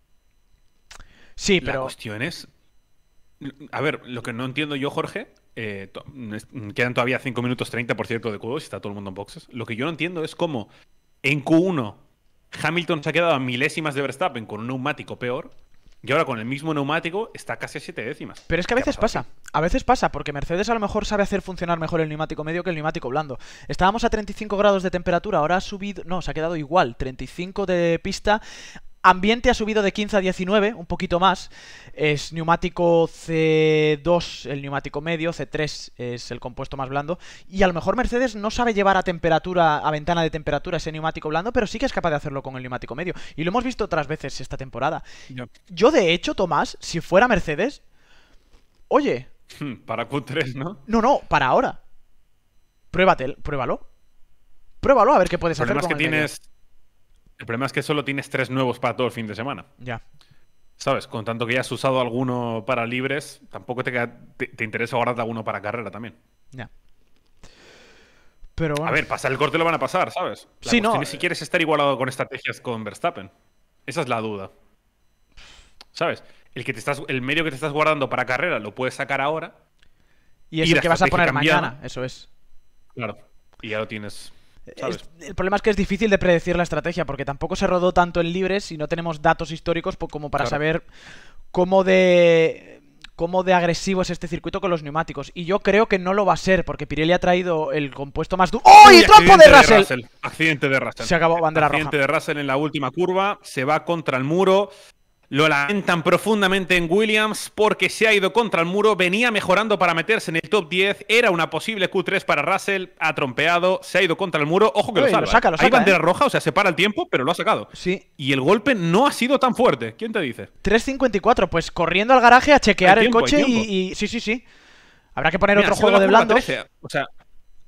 Speaker 1: Sí, pero. La cuestión es. A ver, lo que no entiendo yo, Jorge. Eh, quedan todavía 5 minutos 30, por cierto, de Q2 y está todo el mundo en boxes. Lo que yo no entiendo es cómo en Q1 Hamilton se ha quedado a milésimas de Verstappen con un neumático peor. Y ahora con el mismo neumático está casi a siete décimas. Pero es que a veces pasa.
Speaker 2: A veces pasa, porque Mercedes a lo mejor sabe hacer funcionar mejor el neumático medio que el neumático blando. Estábamos a 35 grados de temperatura, ahora ha subido. No, se ha quedado igual. 35 de pista Ambiente ha subido de 15 a 19, un poquito más. Es neumático C2, el neumático medio, C3 es el compuesto más blando. Y a lo mejor Mercedes no sabe llevar a temperatura, a ventana de temperatura ese neumático blando, pero sí que es capaz de hacerlo con el neumático medio. Y lo hemos visto otras veces esta temporada. Yo, de hecho, Tomás, si fuera Mercedes, oye. Hmm, para Q3, ¿no? No, no, para ahora. Pruébate, pruébalo. Pruébalo a ver qué puedes hacer. Con que tienes.
Speaker 1: El problema es que solo tienes tres nuevos para todo el fin de semana. Ya. ¿Sabes? Con tanto que ya has usado alguno para libres, tampoco te, te, interesa guardarte alguno para carrera también.
Speaker 2: Ya. Pero A ver, pasar el corte lo
Speaker 1: van a pasar, ¿sabes? Si no. Eh. si quieres estar igualado con estrategias con Verstappen. Esa es la duda. ¿Sabes? El, que te estás, el medio que te estás guardando para carrera lo puedes sacar ahora.
Speaker 2: Y es el que vas a poner mañana, eso es. Claro.
Speaker 1: Y ya lo tienes
Speaker 2: el problema es que es difícil de predecir la estrategia, porque tampoco se rodó tanto en libres y no tenemos datos históricos como para saber cómo de cómo de agresivo es este circuito con los neumáticos. Y yo creo que no lo va a ser, porque Pirelli ha traído el compuesto más duro. ¡Oh! ¡Y trompo de Russell!
Speaker 1: Accidente de Russell. Se acabó bandera accidente roja. Accidente de Russell en la última curva. Se va contra el muro. Lo lamentan profundamente en Williams porque se ha ido contra el muro, venía mejorando para meterse en el top 10, era una posible Q3 para Russell, ha trompeado, se ha ido contra el muro, ojo que lo, saca. Lo saca, Hay bandera ¿eh? roja, o sea, se para el tiempo, pero lo ha sacado. Sí. Y el golpe no ha sido tan
Speaker 2: fuerte, ¿quién te dice? 3.54, pues corriendo al garaje a chequear el coche y, Sí, sí, sí. Habrá que poner otro juego de blandos. Eh, o sea,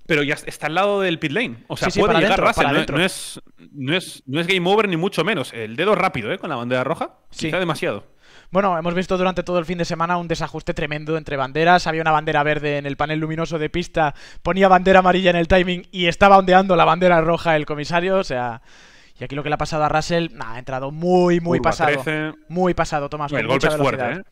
Speaker 2: pero ya está al lado del pit lane. O sea, puede llegar Russell. No,
Speaker 1: es, es, no, es, game over ni mucho menos. El dedo rápido, ¿eh? Con la bandera
Speaker 2: roja. Sí. demasiado. Bueno, hemos visto durante todo el fin de semana un desajuste tremendo entre banderas. Había una bandera verde en el panel luminoso de pista, ponía bandera amarilla en el timing y estaba ondeando la bandera roja el comisario. O sea, y aquí lo que le ha pasado a Russell, nada, ha entrado muy, muy pasado. Muy pasado, Tomás. El golpe es fuerte, ¿eh?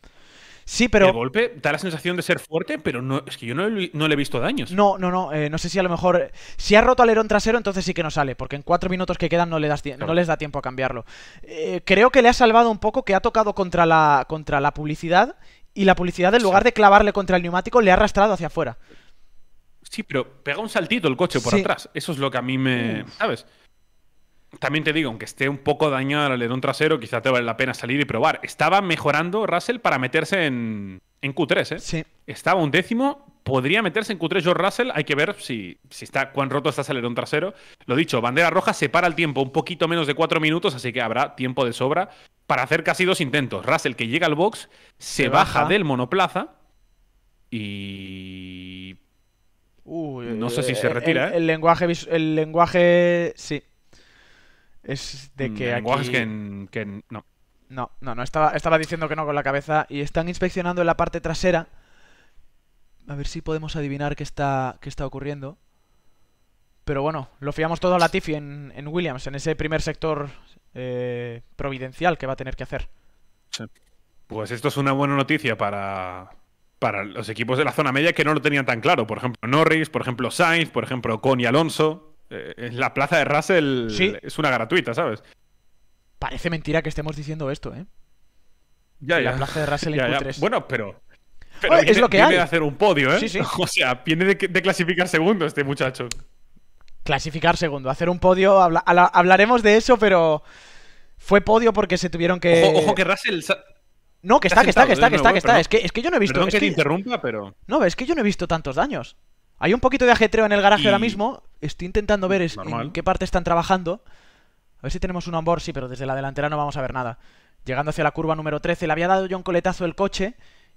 Speaker 1: Sí, pero. golpe da la sensación de ser
Speaker 2: fuerte, pero no, es que yo no, le he visto daños. No, no, no. Eh, no sé si a lo mejor. Si ha roto alerón trasero, entonces sí que no sale, porque en cuatro minutos que quedan no, le das, no les da tiempo a cambiarlo. Eh, creo que le ha salvado un poco que ha tocado contra la, contra la publicidad y la publicidad, en lugar de clavarle contra el neumático, le ha arrastrado hacia afuera.
Speaker 1: Sí, pero pega un saltito el coche por atrás. Eso es lo que a mí me. ¿Sabes? también te digo, aunque esté un poco dañado el alerón trasero, quizá te vale la pena salir y probar. Estaba mejorando Russell para meterse en, Q3, ¿eh? Sí. Estaba un décimo, podría meterse en Q3 yo Russell. Hay que ver si, si está, cuán roto está ese alerón trasero. Lo dicho, bandera roja separa el tiempo un poquito menos de cuatro minutos, así que habrá tiempo de sobra para hacer casi dos intentos. Russell que llega al box, se, baja. del monoplaza y
Speaker 2: no
Speaker 1: sé eh, si se eh, retira. ¿eh?
Speaker 2: el lenguaje, el lenguaje, sí, es de mm, que que, no. No, no, estaba, diciendo que no con la cabeza y están inspeccionando en la parte trasera. A ver si podemos adivinar qué está, qué está ocurriendo. Pero bueno, lo fiamos todo a Latifi en, en Williams, en ese primer sector eh, providencial que va a tener que hacer.
Speaker 1: Pues esto es una buena noticia para, para los equipos de la zona media que no lo tenían tan claro. Por ejemplo, Norris, por ejemplo, Sainz, por ejemplo, Con y Alonso.
Speaker 2: Eh, la
Speaker 1: plaza de Russell es una gratuita, ¿sabes?
Speaker 2: Parece mentira que estemos diciendo esto, ¿eh?
Speaker 1: Ya, ya. La plaza de Russell en Bueno, pero.
Speaker 2: pero es lo que viene hay. de hacer
Speaker 1: un podio, ¿eh? O sea, viene de, clasificar segundo este muchacho.
Speaker 2: Clasificar segundo, hacer un podio, hablaremos de eso, pero fue podio porque se tuvieron que. Ojo, que Russell. No, que está, que ¿eh? está, que está, que está, que está. Es que, es que yo no he visto. interrumpa, pero. No, es que yo no he visto tantos daños. Hay un poquito de ajetreo en el garaje ahora mismo. Estoy intentando ver en qué parte están trabajando. A ver si tenemos un onboard, sí, pero desde la delantera no vamos a ver nada. Llegando hacia la curva número 13, le había dado yo un coletazo el coche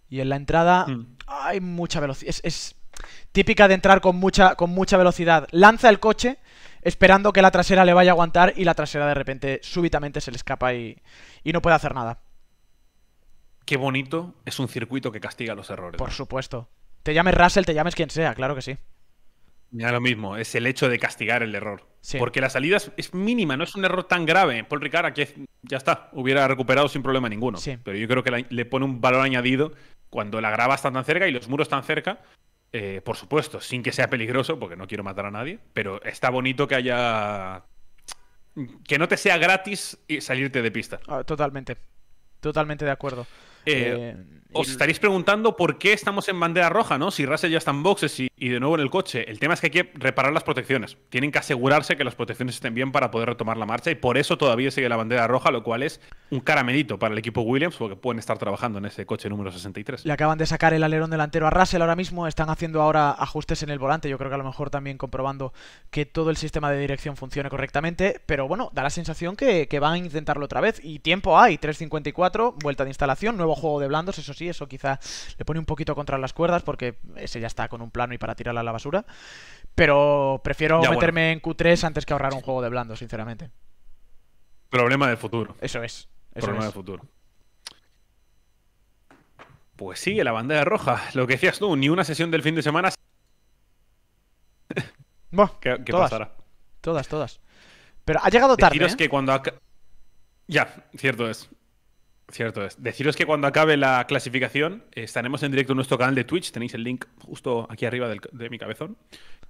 Speaker 2: y en la entrada mm. hay mucha velocidad. Es, típica de entrar con mucha, con mucha velocidad. Lanza el coche esperando que la trasera le vaya a aguantar y la trasera de repente súbitamente se le escapa y, no puede hacer nada. Qué bonito
Speaker 1: es un circuito que castiga los errores. Por
Speaker 2: supuesto. Te llames Russell, te llames quien sea, claro que sí.
Speaker 1: Mira lo mismo, es el hecho de castigar el error. Porque la salida es, mínima, no es un error tan grave. Paul Ricard aquí ya está, hubiera recuperado sin problema ninguno. Pero yo creo que le pone un valor añadido cuando la grava está tan cerca y los muros tan cerca. Eh, por supuesto, sin que sea peligroso, porque no quiero matar a nadie. Pero está bonito que haya. Que no te sea gratis salirte de pista.
Speaker 2: Ah, totalmente. Totalmente de acuerdo. Eh,
Speaker 1: eh, os estaréis preguntando por qué estamos en bandera roja, ¿no? Si Russell ya está en boxes y, de nuevo en el coche. El tema es que hay que reparar las protecciones. Tienen que asegurarse que las protecciones estén bien para poder retomar la marcha y por eso todavía sigue la bandera roja, lo cual es un caramelito para el equipo Williams porque pueden estar trabajando en ese coche número 63.
Speaker 2: Le acaban de sacar el alerón delantero a Russell ahora mismo, están haciendo ahora ajustes en el volante, yo creo que a lo mejor también comprobando que todo el sistema de dirección funcione correctamente, pero bueno, da la sensación que, van a intentarlo otra vez y tiempo hay, 3.54, vuelta de instalación, nuevo juego de blandos, eso sí eso quizá le pone un poquito contra las cuerdas porque ese ya está con un plano y para tirarla a la basura. Pero prefiero meterme en Q3 antes que ahorrar un juego de blando, sinceramente.
Speaker 1: Problema del futuro. Eso es. Problema futuro. Pues sigue la bandera roja. Lo que decías tú, ni una sesión del fin de semana. ¿Qué, pasará?
Speaker 2: Todas, todas. Pero ha llegado tarde. ¿eh? que
Speaker 1: cuando. Ya, cierto es. Cierto es. Deciros que cuando acabe la clasificación estaremos en directo en nuestro canal de Twitch. Tenéis el link justo aquí arriba de mi cabezón.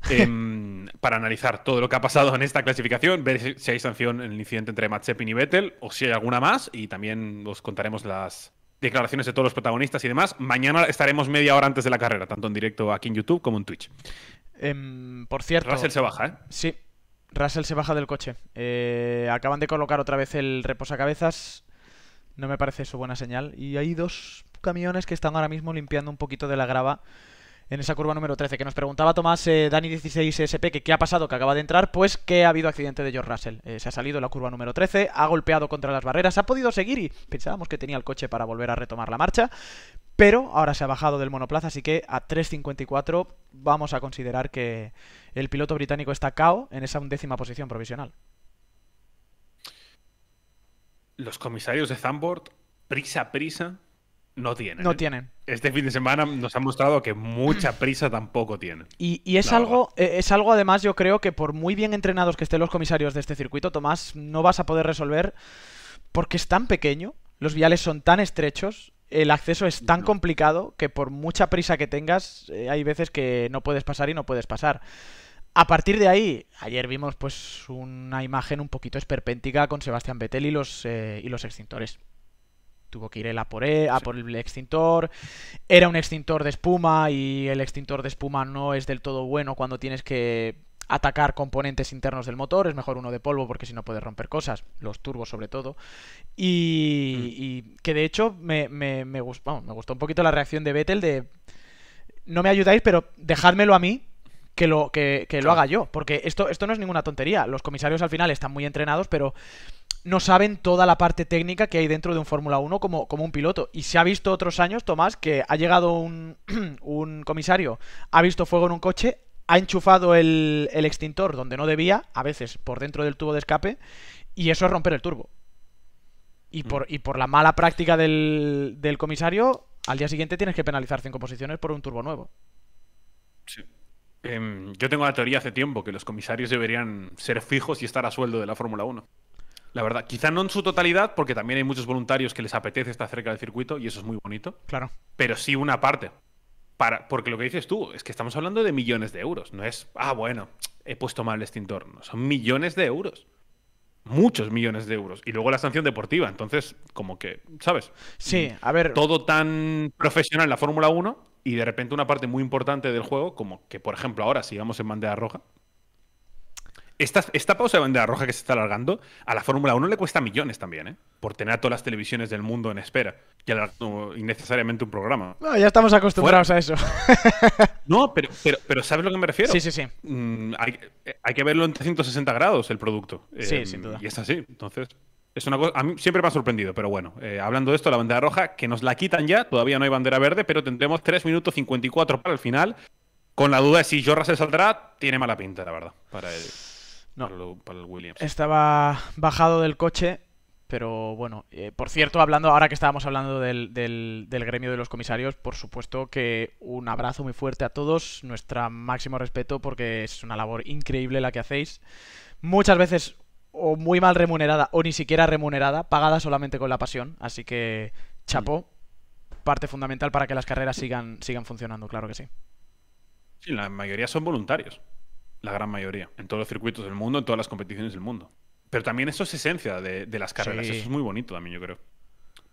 Speaker 1: Em, para analizar todo lo que ha pasado en esta clasificación, ver si hay sanción en el incidente entre Matsepin y Vettel o si hay alguna más. Y también os contaremos las declaraciones de todos los protagonistas y demás. Mañana estaremos media hora antes de la carrera, tanto en directo aquí en YouTube como en Twitch.
Speaker 2: Em, por cierto. Russell se baja, ¿eh? Sí. Russell se baja del coche. Eh, acaban de colocar otra vez el reposacabezas no me parece su buena señal. Y hay dos camiones que están ahora mismo limpiando un poquito de la grava en esa curva número 13. Que nos preguntaba Tomás eh, Dani16SP que qué ha pasado, que acaba de entrar, pues que ha habido accidente de George Russell. Eh, se ha salido la curva número 13, ha golpeado contra las barreras, ha podido seguir y pensábamos que tenía el coche para volver a retomar la marcha. Pero ahora se ha bajado del monoplaza, así que a 3.54 vamos a considerar que el piloto británico está cao en esa undécima posición provisional
Speaker 1: los comisarios de Zambord, prisa prisa, no tienen. No ¿eh? tienen. Este fin de semana nos han mostrado que mucha prisa tampoco tienen.
Speaker 2: Y, es, algo, e, es algo, además, yo creo que por muy bien entrenados que estén los comisarios de este circuito, Tomás, no vas a poder resolver porque es tan pequeño, los viales son tan estrechos, el acceso es tan complicado que por mucha prisa que tengas, eh, hay veces que no puedes pasar y no puedes pasar. A partir de ahí, ayer vimos pues una imagen un poquito esperpéntica con Sebastián Vettel y los, eh, y los extintores. Tuvo que ir él a por, el extintor. Era un extintor de espuma y el extintor de espuma no es del todo bueno cuando tienes que atacar componentes internos del motor, es mejor uno de polvo porque si no puedes romper cosas, los turbos sobre todo. Y, mm. que de hecho me, gustó, me gustó un poquito la reacción de Vettel de... No me ayudáis, pero dejádmelo a mí que lo, que, que lo haga yo. Porque esto, esto no es ninguna tontería. Los comisarios al final están muy entrenados, pero no saben toda la parte técnica que hay dentro de un Fórmula 1 como, como un piloto. Y se ha visto otros años, Tomás, que ha llegado un, un comisario, ha visto fuego en un coche, ha enchufado el, extintor donde no debía, a veces por dentro del tubo de escape, y eso es romper el turbo. Y mm. por, y por la mala práctica del, del comisario, al día siguiente tienes que penalizar cinco posiciones por un turbo nuevo.
Speaker 1: Sí. Em, yo tengo la teoría hace tiempo que los comisarios deberían ser fijos y estar a sueldo de la Fórmula 1. La verdad, quizá no en su totalidad, porque también hay muchos voluntarios que les apetece estar cerca del circuito y eso es muy bonito. Claro. Pero sí una parte. porque lo que dices tú es que estamos hablando de millones de euros. No es, ah, bueno, he puesto mal este extintor. son millones de euros muchos millones de euros. Y luego la sanción deportiva. Entonces, como que, ¿sabes? Sí, a ver. Todo tan profesional en la Fórmula 1 y de repente una parte muy importante del juego, como que por ejemplo ahora si vamos en bandera roja, esta, esta, pausa de bandera roja que se está alargando, a la Fórmula 1 le cuesta millones también, ¿eh? Por tener a todas las televisiones del mundo en espera y alargando innecesariamente un programa.
Speaker 2: No, ya estamos acostumbrados a eso.
Speaker 1: no, pero, pero, ¿sabes lo que me refiero? Sí, sí, sí. Mm, hay, que verlo en 360 grados el producto. Sí, eh, sin duda. Y es así, entonces. Es una cosa, a mí siempre me ha sorprendido, pero bueno, eh, hablando de esto, la bandera roja, que nos la quitan ya, todavía no hay bandera verde, pero tendremos 3 minutos 54 para el final, con la duda de si Jorras se saldrá, tiene mala pinta, la verdad, para el,
Speaker 2: no. para Williams. Estaba bajado del coche, pero bueno, eh, por cierto, hablando ahora que estábamos hablando del, gremio de los comisarios, por supuesto que un abrazo muy fuerte a todos, nuestro máximo respeto porque es una labor increíble la que hacéis. Muchas veces o muy mal remunerada o ni siquiera remunerada, pagada solamente con la pasión. Así que, chapo, parte fundamental para que las carreras sigan, sigan funcionando, claro que sí.
Speaker 1: Sí, la mayoría son voluntarios, la gran mayoría, en todos los circuitos del mundo, en todas las competiciones del mundo. Pero también eso es esencia de, las carreras, eso es muy bonito también, yo creo.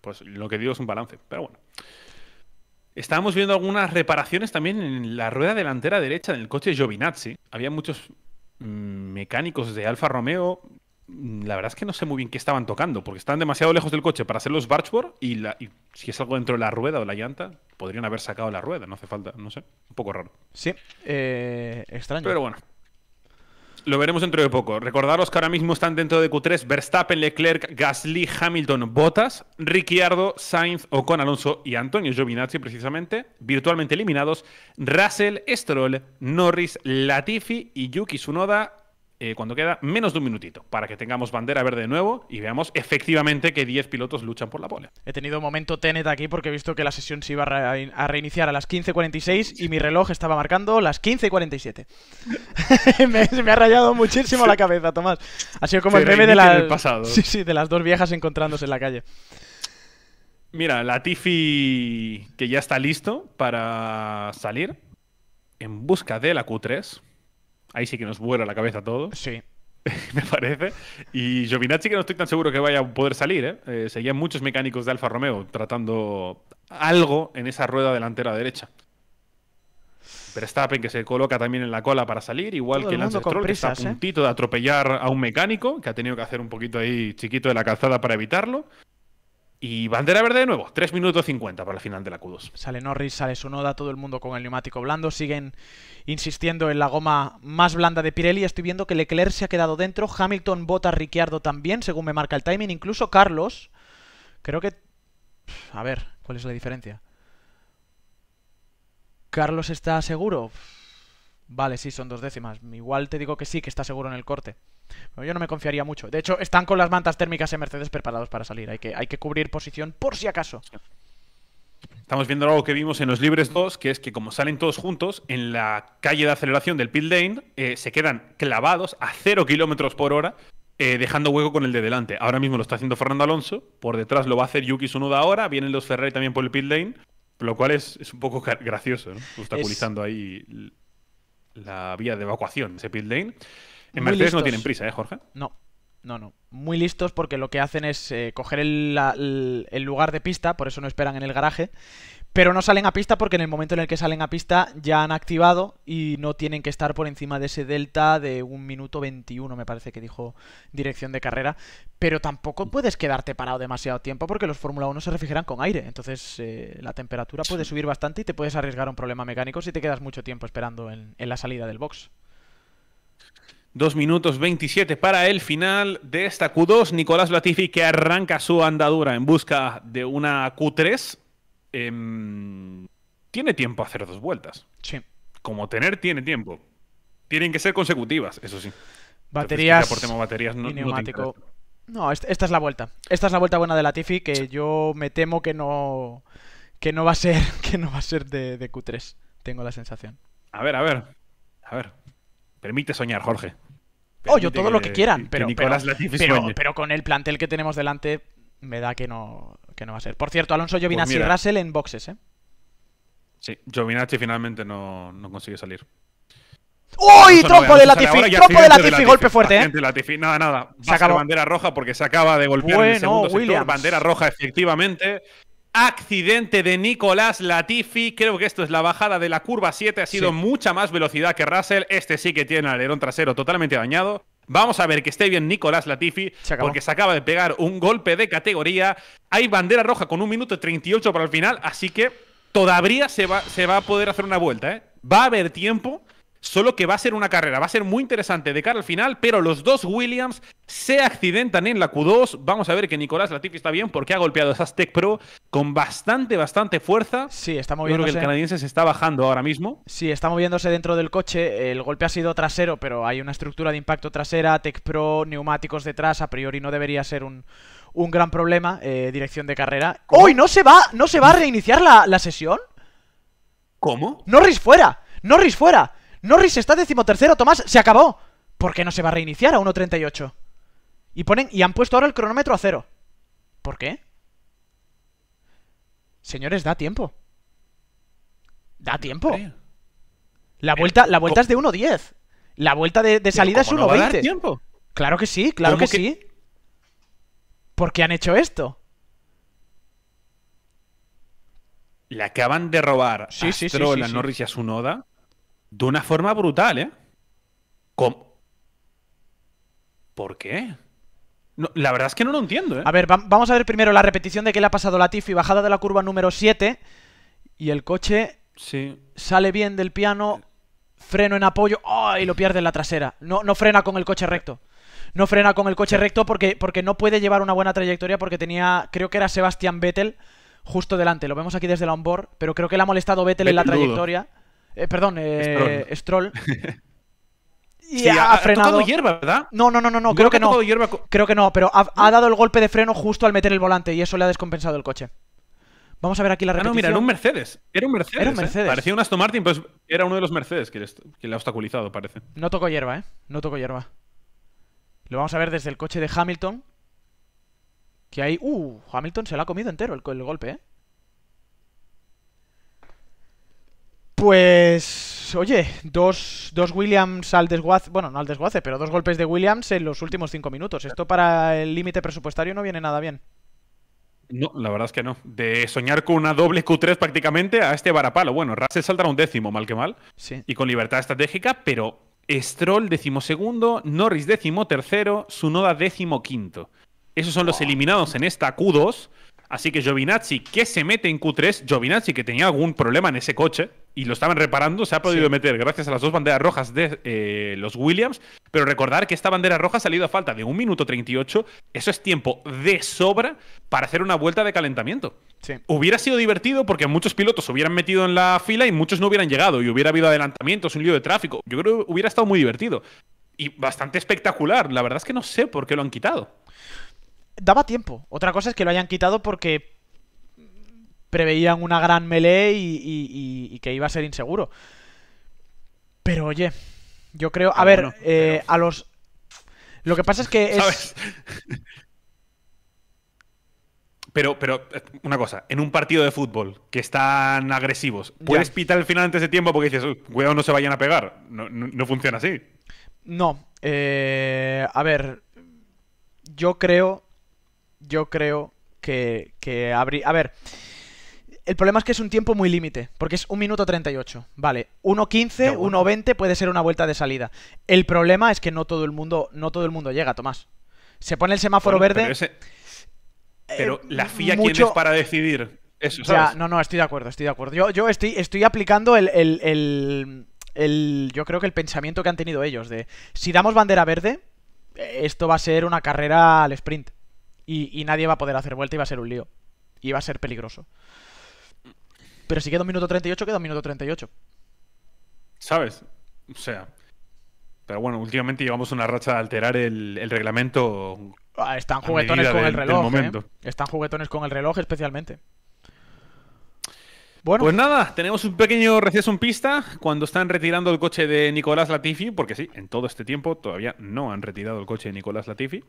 Speaker 1: Pues lo que digo es un balance, pero bueno. Estábamos viendo algunas reparaciones también en la rueda delantera derecha del coche de Giovinazzi. Había muchos mm, mecánicos de Alfa Romeo la verdad es que no sé muy bien qué estaban tocando, porque están demasiado lejos del coche para hacer los bargeboard y, si es algo dentro de la rueda o la llanta, podrían haber sacado la rueda, no hace falta, no sé, un poco raro.
Speaker 2: Sí, eh, extraño. Pero bueno,
Speaker 1: lo veremos dentro de poco. Recordaros que ahora mismo están dentro de Q3 Verstappen, Leclerc, Gasly, Hamilton, Bottas, Ricciardo, Sainz, Ocon, Alonso y Antonio Giovinazzi precisamente, virtualmente eliminados, Russell, Stroll, Norris, Latifi y Yuki Tsunoda eh, cuando queda menos de un minutito, para que tengamos bandera verde de nuevo y veamos efectivamente que 10 pilotos luchan por la
Speaker 2: pole. He tenido un momento Tenet aquí porque he visto que la sesión se iba a, reiniciar a las 15.46 y mi reloj estaba marcando las 15.47. me, me ha rayado muchísimo la cabeza, Tomás. Ha sido como el meme de, pasado. Sí, sí, de las dos viejas encontrándose en la calle.
Speaker 1: Mira, la Tifi que ya está listo para salir en busca de la Q3. Ahí sí que nos vuela la cabeza todo. Sí. me parece. Y Giovinazzi, que no estoy tan seguro que vaya a poder salir. ¿eh? eh seguían muchos mecánicos de Alfa Romeo tratando algo en esa rueda delantera derecha. Pero Verstappen, que se coloca también en la cola para salir, igual que Lance Stroll, que está a ¿eh? puntito de atropellar a un mecánico, que ha tenido que hacer un poquito ahí chiquito de la calzada para evitarlo. Y bandera verde de nuevo,
Speaker 2: 3 minutos 50 para la final de la Q2. Sale Norris, sale Sunoda, todo el mundo con el neumático blando. Siguen insistiendo en la goma más blanda de Pirelli. Estoy viendo que Leclerc se ha quedado dentro. Hamilton, Bota, Ricciardo también, según me marca el timing. Incluso Carlos, creo que... A ver, ¿cuál es la diferencia? Carlos está seguro. Vale, sí, son dos décimas. Igual te digo que sí, que está seguro en el corte. Pero yo no me confiaría mucho. De hecho, están con las mantas térmicas en Mercedes preparados para salir. Hay que, hay que cubrir posición por si acaso.
Speaker 1: Estamos viendo algo que vimos en los Libres 2, que es que como salen todos juntos, en la calle de aceleración del pit lane, eh, se quedan clavados a 0 kilómetros por hora, eh, dejando hueco con el de delante. Ahora mismo lo está haciendo Fernando Alonso, por detrás lo va a hacer Yuki Sunuda ahora, vienen los Ferrari también por el pit lane, lo cual es, un poco gracioso, ¿no? obstaculizando ahí la vía de evacuación, ese pit lane. En Mercedes no tienen prisa, ¿eh, Jorge?
Speaker 2: No, no, no. Muy listos porque lo que hacen es eh, coger el, lugar de pista, por eso no esperan en el garaje, pero no salen a pista porque en el momento en el que salen a pista ya han activado y no tienen que estar por encima de ese delta de un minuto 21, me parece que dijo dirección de carrera. Pero tampoco puedes quedarte parado demasiado tiempo porque los Fórmula 1 se refrigeran con aire. Entonces eh, la temperatura puede subir bastante y te puedes arriesgar un problema mecánico si te quedas mucho tiempo esperando en, la salida del box.
Speaker 1: Dos minutos 27 para el final de esta Q2. Nicolás Latifi que arranca su andadura en busca de una Q3 Em, tiene tiempo a hacer dos vueltas. Sí. Como tener, tiene tiempo. Tienen que ser consecutivas, eso sí.
Speaker 2: Baterías. no, No, esta es la vuelta. Esta es la vuelta buena de la Tifi que yo me temo que no que no va a ser que no va a ser de, Q3. Tengo la sensación.
Speaker 1: A ver, a ver, a ver. Permite soñar, Jorge. oh, yo todo lo que quieran, pero,
Speaker 2: con el plantel que tenemos delante me da que no que no va a ser. Por cierto, Alonso pues Giovinacci y Russell en boxes, ¿eh?
Speaker 1: Sí, Giovinacci finalmente no, consigue salir.
Speaker 2: ¡Uy! ¡Tropo de Latifi, trompo de Latifi, golpe fuerte, ¿eh? nada, nada. Saca la bandera roja porque se acaba de golpear bueno, en el segundo sector. Bandera roja,
Speaker 1: efectivamente. Accidente de Nicolás Latifi. Creo que esto es la bajada de la curva 7. Ha sido mucha más velocidad que Russell. Este sí que tiene alerón trasero totalmente dañado. Vamos a ver que esté bien Nicolás Latifi, porque se acaba de pegar un golpe de categoría. Hay bandera roja con un minuto y 38 para el final, así que todavía se va, se va a poder hacer una vuelta. ¿eh? Va a haber tiempo Solo que va a ser una carrera, va a ser muy interesante de cara al final, pero los dos Williams se accidentan en la Q2. Vamos a ver que Nicolás Latifi está bien porque ha golpeado a
Speaker 2: Tech Pro con bastante, bastante fuerza. Sí, está moviéndose. creo que el canadiense se está bajando ahora mismo. Sí, está moviéndose dentro del coche. El golpe ha sido trasero, pero hay una estructura de impacto trasera, Tech Pro, neumáticos detrás. A priori no debería ser un, gran problema. Eh, dirección de carrera. ¡Uy! ¿No se va, no se va a reiniciar la, sesión? ¿Cómo? ¡Norris fuera! ¡Norris fuera! Norris está decimotercero, Tomás, se acabó. ¿Por qué no se va a reiniciar a 1.38? Y ponen y han puesto ahora el cronómetro a cero. ¿Por qué? Señores, da tiempo. Da tiempo. La vuelta, la vuelta es de 1.10. La vuelta de, salida es 1.20. tiempo claro que sí, claro que, sí. ¿Por qué han hecho esto?
Speaker 1: La acaban de robar sí, sí sí, sí, Norris y su noda de una forma brutal, ¿eh? ¿Cómo?
Speaker 2: ¿Por qué? la verdad es que no lo entiendo, ¿eh? A ver, vamos a ver primero la repetición de qué le ha pasado Latifi, bajada de la curva número 7, y el coche sale bien del piano, freno en apoyo, ¡ay! y lo pierde en la trasera. No, no frena con el coche recto no frena con el coche recto porque, porque, no puede llevar una buena trayectoria porque tenía, creo que era Sebastián Vettel justo delante. Lo vemos aquí desde la onboard, pero creo que le ha molestado Vettel, en la trayectoria. Eh, perdón, eh, Stroll. Y ha, frenado. Tocado hierba, ¿verdad? No, no, no, no, creo que, no. Creo que no, pero ha, dado el golpe de freno justo al meter el volante y eso le ha descompensado el coche. Vamos a ver aquí la repetición. Ah, no, mira, era un Mercedes.
Speaker 1: Era un Mercedes. Era un ¿eh? Parecía un Aston Martin, pues era uno de los Mercedes que, le ha obstaculizado, parece.
Speaker 2: No tocó hierba, ¿eh? No tocó hierba. Lo vamos a ver desde el coche de Hamilton. Que ahí. Uh, Hamilton se lo ha comido entero el golpe, ¿eh? Pues, oye, dos, Williams al desguace, bueno, no al desguace, pero dos golpes de Williams en los últimos cinco minutos. Esto para el límite presupuestario no viene nada bien.
Speaker 1: No, la verdad es que no. De soñar con una doble Q3 prácticamente a este varapalo. Bueno, se saldrá un décimo, mal que mal. Sí. Y con libertad estratégica, pero Stroll segundo. Norris décimo tercero, Sunoda décimo quinto. Esos son los eliminados en esta Q2. Así que Giovinazzi, que se mete en Q3, Giovinazzi que tenía algún problema en ese coche, y lo estaban reparando, se ha podido meter gracias a las dos banderas rojas de eh, los Williams, pero recordar que esta bandera roja ha salido a falta de un minuto 38, eso es tiempo de sobra para hacer una vuelta de calentamiento. Hubiera sido divertido porque muchos pilotos se hubieran metido en la fila y muchos no hubieran llegado y hubiera habido adelantamientos, un lío de tráfico. Yo creo que hubiera estado muy divertido y bastante espectacular. La
Speaker 2: verdad es que no sé por qué lo han quitado. Daba tiempo. Otra cosa es que lo hayan quitado porque preveían una gran melee y, que iba a ser inseguro. Pero oye, yo creo. A ah, ver, eh, a los. Lo que pasa es que ¿Sabes?
Speaker 1: Pero, pero, una cosa, en un partido de fútbol que están agresivos, ¿puedes pitar el final antes de tiempo porque dices, cuidado, no se vayan a pegar? No, funciona así.
Speaker 2: No. Eh, a ver, yo creo, yo creo que, que habría... A ver, el problema es que es un tiempo muy límite, porque es 1 minuto 38. Vale, 1.15, 1.20 puede ser una vuelta de salida. El problema es que no todo el mundo, no todo el mundo llega, Tomás. Se pone el semáforo verde.
Speaker 1: Pero, eh, la fía ¿quién es para decidir? Eso,
Speaker 2: no, no, estoy de acuerdo, estoy de acuerdo. Yo, estoy, estoy aplicando el, Yo creo que el pensamiento que han tenido ellos de si damos bandera verde, eh, esto va a ser una carrera al sprint. Y, y nadie va a poder hacer vuelta y va a ser un lío. Y va a ser peligroso. Pero si queda un minuto 38, queda un minuto 38.
Speaker 1: ¿Sabes? O sea. Pero bueno, últimamente llevamos una racha de alterar el, reglamento.
Speaker 2: Ah, están juguetones con el reloj. ¿eh? Están juguetones con el reloj, especialmente.
Speaker 1: Bueno. Pues nada, tenemos un pequeño receso en pista cuando están retirando el coche de Nicolás Latifi, porque sí, en todo este tiempo todavía no han retirado el coche de Nicolás Latifi.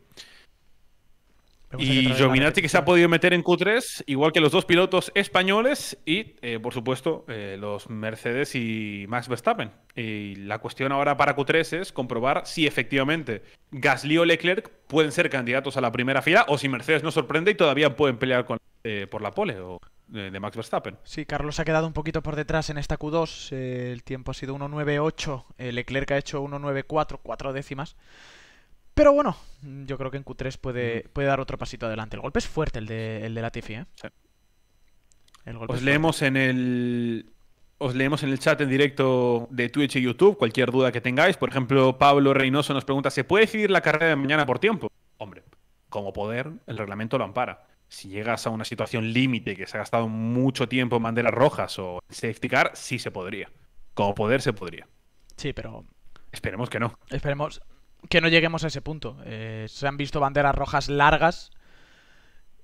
Speaker 2: Y Giovinazzi que
Speaker 1: se ha podido meter en Q3, igual que los dos pilotos españoles y, eh, por supuesto, eh, los Mercedes y Max Verstappen. Y la cuestión ahora para Q3 es comprobar si efectivamente Gasly o Leclerc pueden ser candidatos a la primera fila o si Mercedes no sorprende y todavía pueden pelear con, eh, por la pole o de, Max Verstappen.
Speaker 2: Sí, Carlos ha quedado un poquito por detrás en esta Q2. el tiempo ha sido 1.98, Leclerc ha hecho 1.94, cuatro décimas. Pero bueno, yo creo que en Q3 puede, puede dar otro pasito adelante. El golpe es fuerte, el de, la de Latifi, ¿eh? Os leemos
Speaker 1: en el... Os leemos en el chat en directo de Twitch y YouTube cualquier duda que tengáis. Por ejemplo, Pablo Reynoso nos pregunta, ¿se puede decidir la carrera de mañana por tiempo? Hombre, como poder, el reglamento lo ampara. Si llegas a una situación límite que se ha gastado mucho tiempo en banderas rojas o en safety car, sí se podría. Como poder se podría. Sí, pero... Esperemos que no.
Speaker 2: Esperemos que no lleguemos a ese punto. Eh, se han visto banderas rojas largas.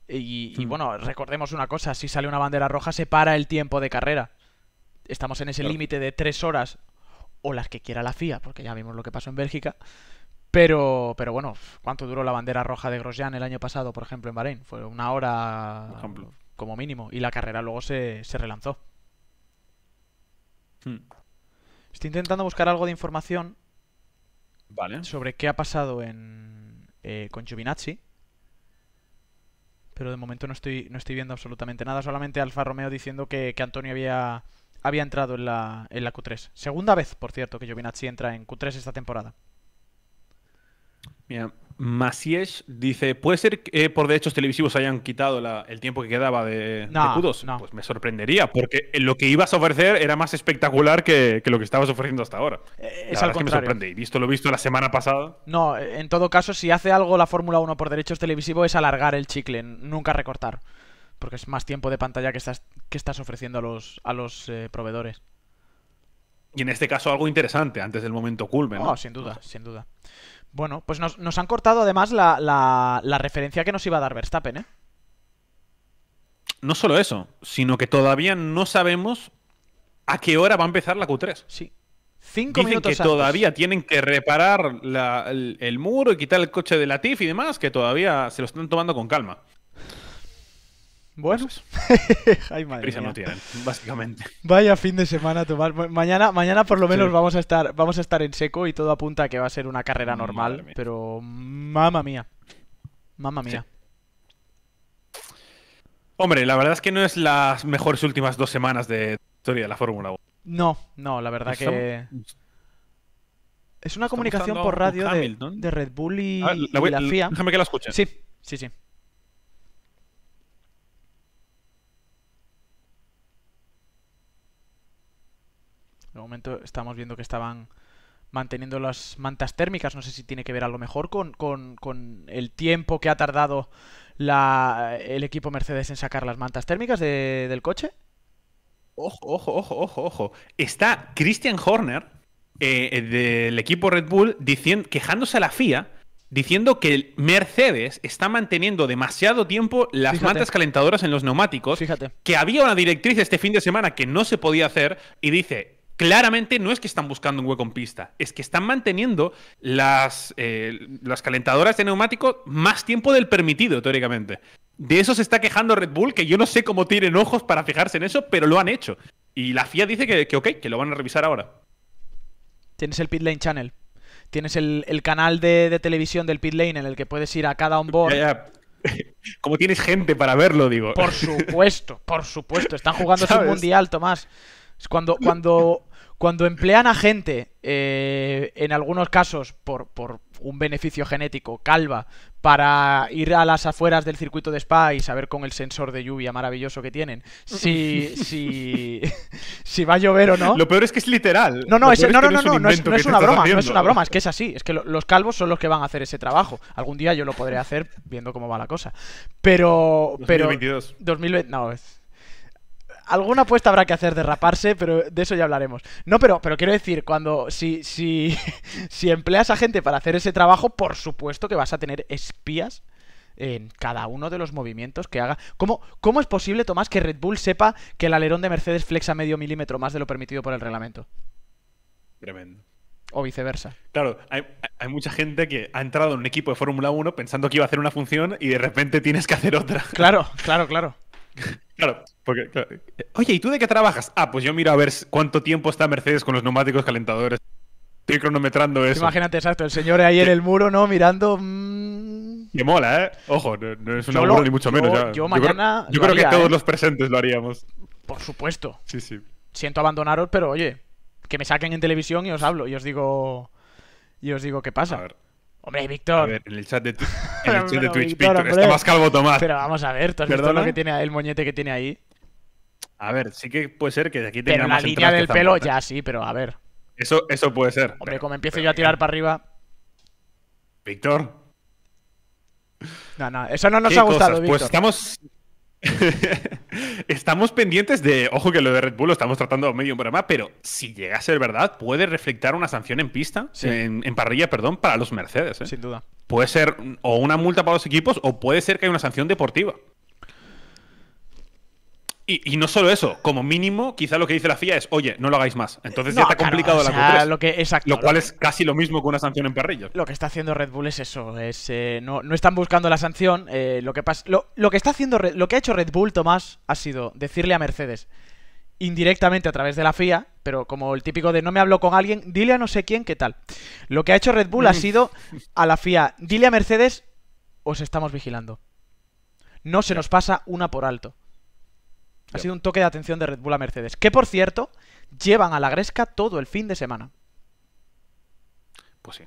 Speaker 2: Y, mm. bueno, recordemos una cosa, si sale una bandera roja se para el tiempo de carrera. Estamos en ese límite de tres horas o las que quiera la FIA, porque ya vimos lo que pasó en Bélgica. Pero, pero bueno, ¿cuánto duró la bandera roja de Grosjean el año pasado, por ejemplo, en Bahrein? Fue una hora como mínimo y la carrera luego se, relanzó. Mm. Estoy intentando buscar algo de información sobre qué ha pasado eh, con Giovinazzi. Pero de momento no estoy, no estoy viendo absolutamente nada. Solamente Alfa Romeo diciendo que, Antonio había, había entrado en la, en la Q3. Segunda vez, por cierto, que Giovinazzi entra en Q3 esta temporada.
Speaker 1: Mira, Masiesh dice, ¿puede ser que eh, por derechos televisivos hayan quitado el tiempo que quedaba de, no, Pues me sorprendería, porque lo que ibas a ofrecer era más espectacular que, lo que estabas ofreciendo hasta ahora.
Speaker 2: Eh, es algo que me sorprende,
Speaker 1: y visto lo visto la semana pasada.
Speaker 2: No, en todo caso, si hace algo la Fórmula 1 por derechos televisivos es alargar el chicle, nunca recortar. Porque es más tiempo de pantalla que estás, que estás ofreciendo a los, a los eh, proveedores.
Speaker 1: Y en este caso algo interesante, antes del momento culmen. Oh, no sin duda,
Speaker 2: sin duda. Bueno, pues nos, han cortado además la, la, referencia que nos iba a dar Verstappen, ¿eh?
Speaker 1: No solo eso, sino que todavía no sabemos a qué hora va a empezar la Q3.
Speaker 2: Sí. Cinco Dicen minutos que todavía
Speaker 1: tienen que reparar el, el, muro y quitar el coche de Latif y demás, que todavía se lo están tomando con calma.
Speaker 2: Bueno, pues, prisa no tienen, básicamente. Vaya fin de semana tomar. Mañana, mañana por lo menos vamos a estar, vamos a estar en seco y todo apunta a que va a ser una carrera normal, pero mamá mía. mamá mía.
Speaker 1: Hombre, la verdad es que no es las mejores últimas dos semanas de historia de la Fórmula 1.
Speaker 2: No, no, la verdad pues que. Es una comunicación por radio de, Red Bull y, ah, la, FIA. Déjame que la escuche. Sí, sí, sí. De momento estamos viendo que estaban manteniendo las mantas térmicas. No sé si tiene que ver a lo mejor con, el tiempo que ha tardado el equipo Mercedes en sacar las mantas térmicas del coche.
Speaker 1: Ojo, ojo, ojo, ojo, Está Christian Horner eh, eh, del equipo Red Bull diciendo, quejándose a la FIA diciendo que el Mercedes está manteniendo demasiado tiempo las mantas calentadoras en los neumáticos, Fíjate. que había una directriz este fin de semana que no se podía hacer y dice, claramente no es que están buscando un hueco en pista, es que están manteniendo las, eh, las calentadoras de neumático más tiempo del permitido, teóricamente. De eso se está quejando Red Bull, que yo no sé cómo tienen ojos para fijarse en eso, pero lo han hecho. Y la FIA dice que, que ok, que lo van a revisar ahora.
Speaker 2: Tienes el Pit Lane Channel. Tienes el, canal de, televisión del Pit Lane en el que puedes ir a cada onboard.
Speaker 1: Como tienes gente para verlo, digo. Por
Speaker 2: supuesto, por supuesto. Están jugando un mundial, Tomás cuando, cuando, cuando emplean a gente, eh, en algunos casos por, por, un beneficio genético, calva, para ir a las afueras del circuito de Spa y saber con el sensor de lluvia maravilloso que tienen si, si, si va a llover o no. Lo peor es que es literal. No, no, no, no, no, no, es, una broma, no es una broma, es que es así. Es que los calvos son los que van a hacer ese trabajo. Algún día yo lo podré hacer viendo cómo va la cosa. Pero. pero 2022. No, es alguna apuesta habrá que hacer de raparse, pero de eso ya hablaremos. No, pero, pero quiero decir, cuando si, si, si empleas a gente para hacer ese trabajo, por supuesto que vas a tener espías en cada uno de los movimientos que haga. ¿Cómo, ¿Cómo es posible, Tomás, que Red Bull sepa que el alerón de Mercedes flexa medio milímetro más de lo permitido por el reglamento? Tremendo. O viceversa.
Speaker 1: Claro, hay mucha gente que ha entrado en un equipo de Fórmula 1 pensando que iba a hacer una función y de repente tienes que hacer otra.
Speaker 2: Claro, claro, claro.
Speaker 1: Claro, porque. Oye, ¿y tú de qué trabajas? Ah, pues yo miro a ver cuánto tiempo está Mercedes con los neumáticos calentadores. Estoy cronometrando eso. Imagínate,
Speaker 2: exacto, el señor ahí en el muro, ¿no? Mirando. Mm.
Speaker 1: Que mola, ¿eh? Ojo, no, es un aburro ni mucho menos. Yo, mañana. Yo, creo, que todos ¿eh? los presentes lo haríamos.
Speaker 2: Por supuesto. Sí, sí. Siento abandonaros, pero oye, que me saquen en televisión y os hablo y os digo. Y os digo qué pasa. A ver. Hombre, Víctor. A ver,
Speaker 1: en el chat de, Twitch, Víctor, está más calvo Tomás. Pero vamos a ver, ¿tú lo que
Speaker 2: tiene, el moñete que tiene ahí?
Speaker 1: A ver, sí que puede ser que de aquí tenga pero la línea del pelo ya
Speaker 2: sí, pero a ver. Eso, eso puede ser. Hombre, como empiezo yo a tirar para arriba. Víctor. No, no, eso no nos ha gustado, pues Víctor. Pues estamos
Speaker 1: estamos pendientes de, ojo que lo de Red Bull lo estamos tratando medio medio problema pero si llega a ser verdad, puede reflectar una sanción en pista, en, parrilla, perdón, para los Mercedes. ¿eh? Sin duda. Puede ser o una multa para los equipos o puede ser que haya una sanción deportiva. Y, no solo eso, como mínimo, quizá lo que dice la FIA es, oye, no lo hagáis más. Entonces ya está complicado la Lo,
Speaker 2: que, exacto, lo cual es
Speaker 1: casi lo mismo que una sanción en perrillo.
Speaker 2: Lo que está haciendo Red Bull es eso, es eh, no, están buscando la sanción. Eh, lo, que lo, que está haciendo lo que ha hecho Red Bull, Tomás, ha sido decirle a Mercedes, indirectamente a través de la FIA, pero como el típico de no me hablo con alguien, dile a no sé quién qué tal. Lo que ha hecho Red Bull ha sido a la FIA, dile a Mercedes, os estamos vigilando. No se nos pasa una por alto. Ha sido un toque de atención de Red Bull a Mercedes. Que por cierto, llevan a la Gresca todo el fin de semana.
Speaker 1: Pues sí.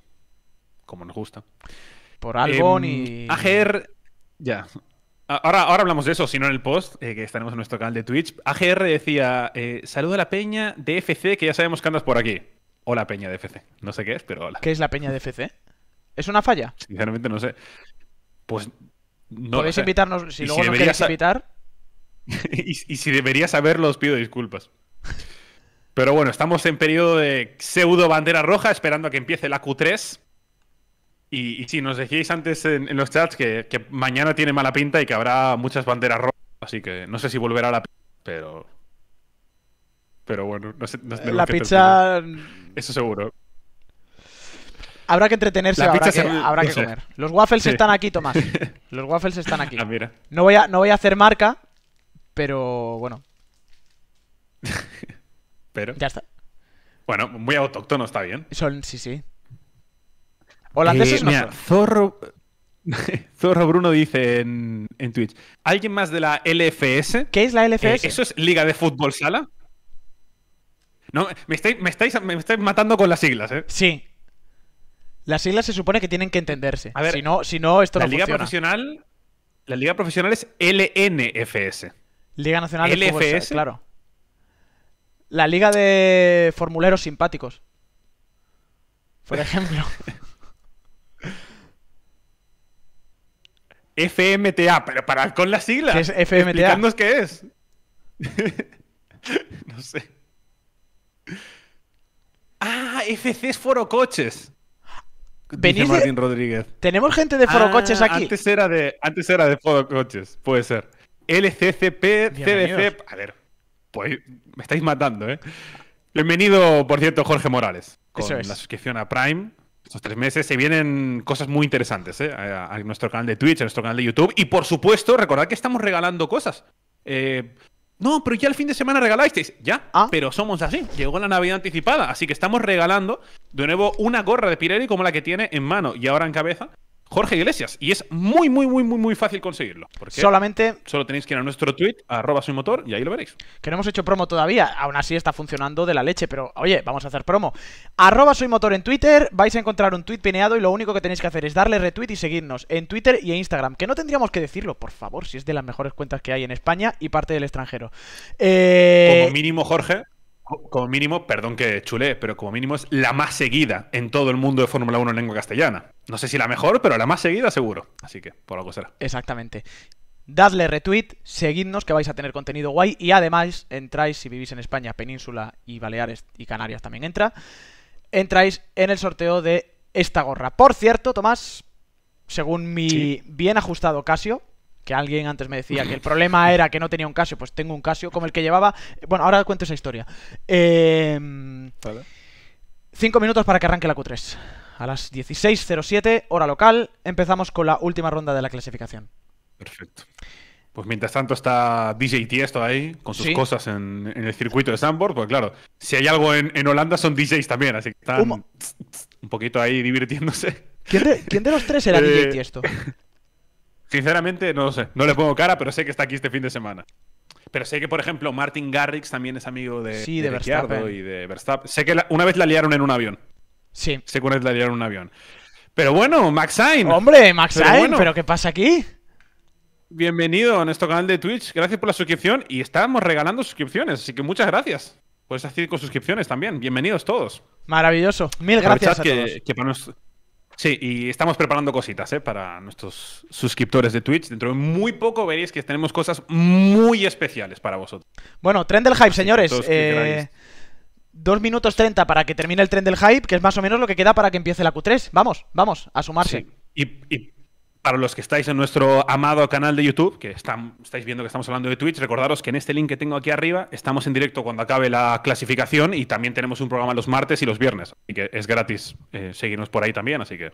Speaker 1: Como nos gusta. Por algo, em, ni... y. AGR. Ya. Ahora, ahora hablamos de eso, si no en el post, eh, que estaremos en nuestro canal de Twitch. AGR decía: eh, Saluda a la peña de FC, que ya sabemos que andas por aquí. Hola, peña de FC. No sé qué es, pero hola. ¿Qué es la peña de FC? ¿Es una falla? Sinceramente no sé. Pues no. Podéis invitarnos, si luego si queréis invitar. y, si debería saberlo, os pido disculpas. Pero bueno, estamos en periodo de pseudo bandera roja, esperando a que empiece la Q3. Y, y si nos decíais antes en, los chats que, mañana tiene mala pinta y que habrá muchas banderas rojas, así que no sé si volverá la pero. Pero bueno, no sé. la pizza.
Speaker 2: Eso seguro. Habrá que entretenerse, habrá, comer. Los waffles están aquí, Tomás. Los waffles están aquí. Ah, no, voy a, no voy a hacer marca, pero bueno. Pero. Ya está.
Speaker 1: Bueno, muy autóctono, está bien. Son, sí, sí. Holandeses eh, no Zorro. Zorro Bruno dice en, Twitch. ¿Alguien más de la LFS? ¿Qué es la LFS? Eh, ¿Eso es Liga de Fútbol Sala? No, me estáis, me, estáis,
Speaker 2: me estáis matando con las siglas, ¿eh? Sí. Las siglas se supone que tienen que entenderse. A
Speaker 1: ver, si no, si no esto la no liga Profesional, la liga profesional es LNFS.
Speaker 2: Liga Nacional de Fútbol, claro. La Liga de Formuleros Simpáticos. Por ejemplo.
Speaker 1: FMTA, pero para con las siglas. ¿Qué es FMTA? qué es. no sé. Ah, FC es Foro Coches. Venís Rodríguez. Tenemos gente de Foro ah, Coches aquí. Antes era de, antes era de Foro Coches, puede ser. LCCP, CDC… A ver, pues me estáis matando, ¿eh? Bienvenido, por cierto, Jorge Morales. Con la suscripción a Prime. Estos tres meses se vienen cosas muy interesantes ¿eh? a, nuestro canal de Twitch, a nuestro canal de YouTube. Y por supuesto, recordad que estamos regalando cosas. Eh, no, pero ya el fin de semana regalasteis. Ya, ah. pero somos así. Llegó la Navidad anticipada. Así que estamos regalando de nuevo una gorra de Pirelli como la que tiene en mano y ahora en cabeza
Speaker 2: Jorge Iglesias. Y es muy, muy, muy, muy, muy fácil conseguirlo. Porque Solamente.
Speaker 1: Solo tenéis que ir a nuestro tweet,
Speaker 2: arroba motor, y ahí lo veréis. Que no hemos hecho promo todavía. Aún así está funcionando de la leche, pero oye, vamos a hacer promo. Arroba motor en Twitter. Vais a encontrar un tweet pineado y lo único que tenéis que hacer es darle retweet y seguirnos en Twitter y en Instagram. Que no tendríamos que decirlo, por favor, si es de las mejores cuentas que hay en España y parte del extranjero. Eh, como mínimo, Jorge,
Speaker 1: como mínimo, perdón que chulé, pero como mínimo es la más seguida en todo el mundo de Fórmula 1 en lengua castellana. No sé si la mejor, pero la más seguida seguro. Así que por algo será.
Speaker 2: Exactamente. Dadle retweet, seguidnos que vais a tener contenido guay y además entráis, si vivís en España, Península y Baleares y Canarias también entra, entráis en el sorteo de esta gorra. Por cierto, Tomás, según mi bien ajustado Casio, que alguien antes me decía que el problema era que no tenía un Casio, pues tengo un Casio como el que llevaba... Bueno, ahora cuento esa historia. Em, cinco minutos para que arranque la Q3 a las 16.07, hora local, empezamos con la última ronda de la clasificación.
Speaker 1: Perfecto. Pues mientras tanto está DJ Tiesto ahí con sus cosas en, el circuito de Sandboard, pues claro, si hay algo en, Holanda son DJs también, así que está un poquito ahí divirtiéndose.
Speaker 2: ¿Quién de, los tres era DJ eh, Tiesto?
Speaker 1: Sinceramente no lo sé, no le pongo cara, pero sé que está aquí este fin de semana. Pero sé que, por ejemplo, Martin Garrix también es amigo de, sí, de, y de Verstappen. Sé que una vez la liaron en un avión. Sí. Según en un avión. Pero bueno, Max Hombre, Max pero
Speaker 2: ¿qué pasa aquí?
Speaker 1: Bienvenido a nuestro canal de Twitch. Gracias por la suscripción y estamos regalando suscripciones, así que muchas gracias. Puedes hacer con suscripciones también. Bienvenidos todos.
Speaker 2: Maravilloso. Mil gracias a
Speaker 1: todos. Sí, y estamos preparando cositas ¿eh? para nuestros suscriptores de Twitch. Dentro de muy poco veréis que tenemos cosas muy especiales para vosotros.
Speaker 2: Bueno, tren del hype, señores. Eh, 2 minutos 30 para que termine el tren del hype, que es más o menos lo que queda para que empiece la Q3. Vamos, vamos, a sumarse. y,
Speaker 1: para los que estáis en nuestro amado canal de YouTube, que estáis viendo que estamos hablando de Twitch, recordaros que en este link que tengo aquí arriba estamos en directo cuando acabe la clasificación y también tenemos un programa los martes y los viernes. Así que es gratis eh, seguirnos por ahí también, así que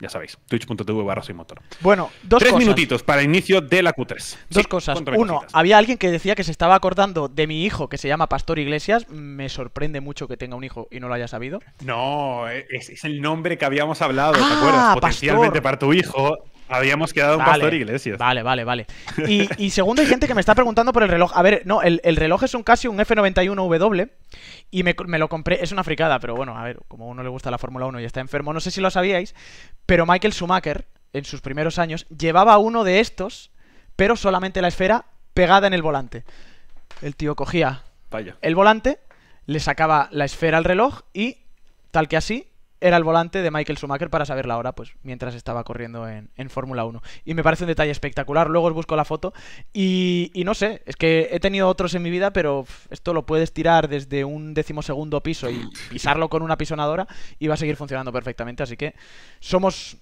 Speaker 1: ya sabéis, twitch.tv barra soy motor.
Speaker 2: Bueno, dos Tres minutitos
Speaker 1: para inicio de la Q3. Dos cosas. Uno,
Speaker 2: había alguien que decía que se estaba acordando de mi hijo que se llama Pastor Iglesias. Me sorprende mucho que tenga un hijo y no lo haya sabido. No, es, el nombre que habíamos hablado, ¿te ah, acuerdas? Potencialmente para tu hijo. Habíamos
Speaker 1: quedado un Pastor Iglesias.
Speaker 2: Vale, vale, vale. Y, segundo, hay gente que me está preguntando por el reloj. A ver, no, el, reloj es un casi un F91W y me, lo compré. Es una fricada, pero bueno, a ver, como a uno le gusta la Fórmula 1 y está enfermo, no sé si lo sabíais, pero Michael Schumacher, en sus primeros años, llevaba uno de estos, pero solamente la esfera pegada en el volante. El tío cogía el volante, le sacaba la esfera al reloj y, tal que así, era el volante de Michael Schumacher para saber la hora, pues mientras estaba corriendo en, Fórmula 1. Y me parece un detalle espectacular, luego os busco la foto. Y, no sé, es que he tenido otros en mi vida, pero esto lo puedes tirar desde un segundo piso y pisarlo con una pisonadora y va a seguir funcionando perfectamente. Así que somos...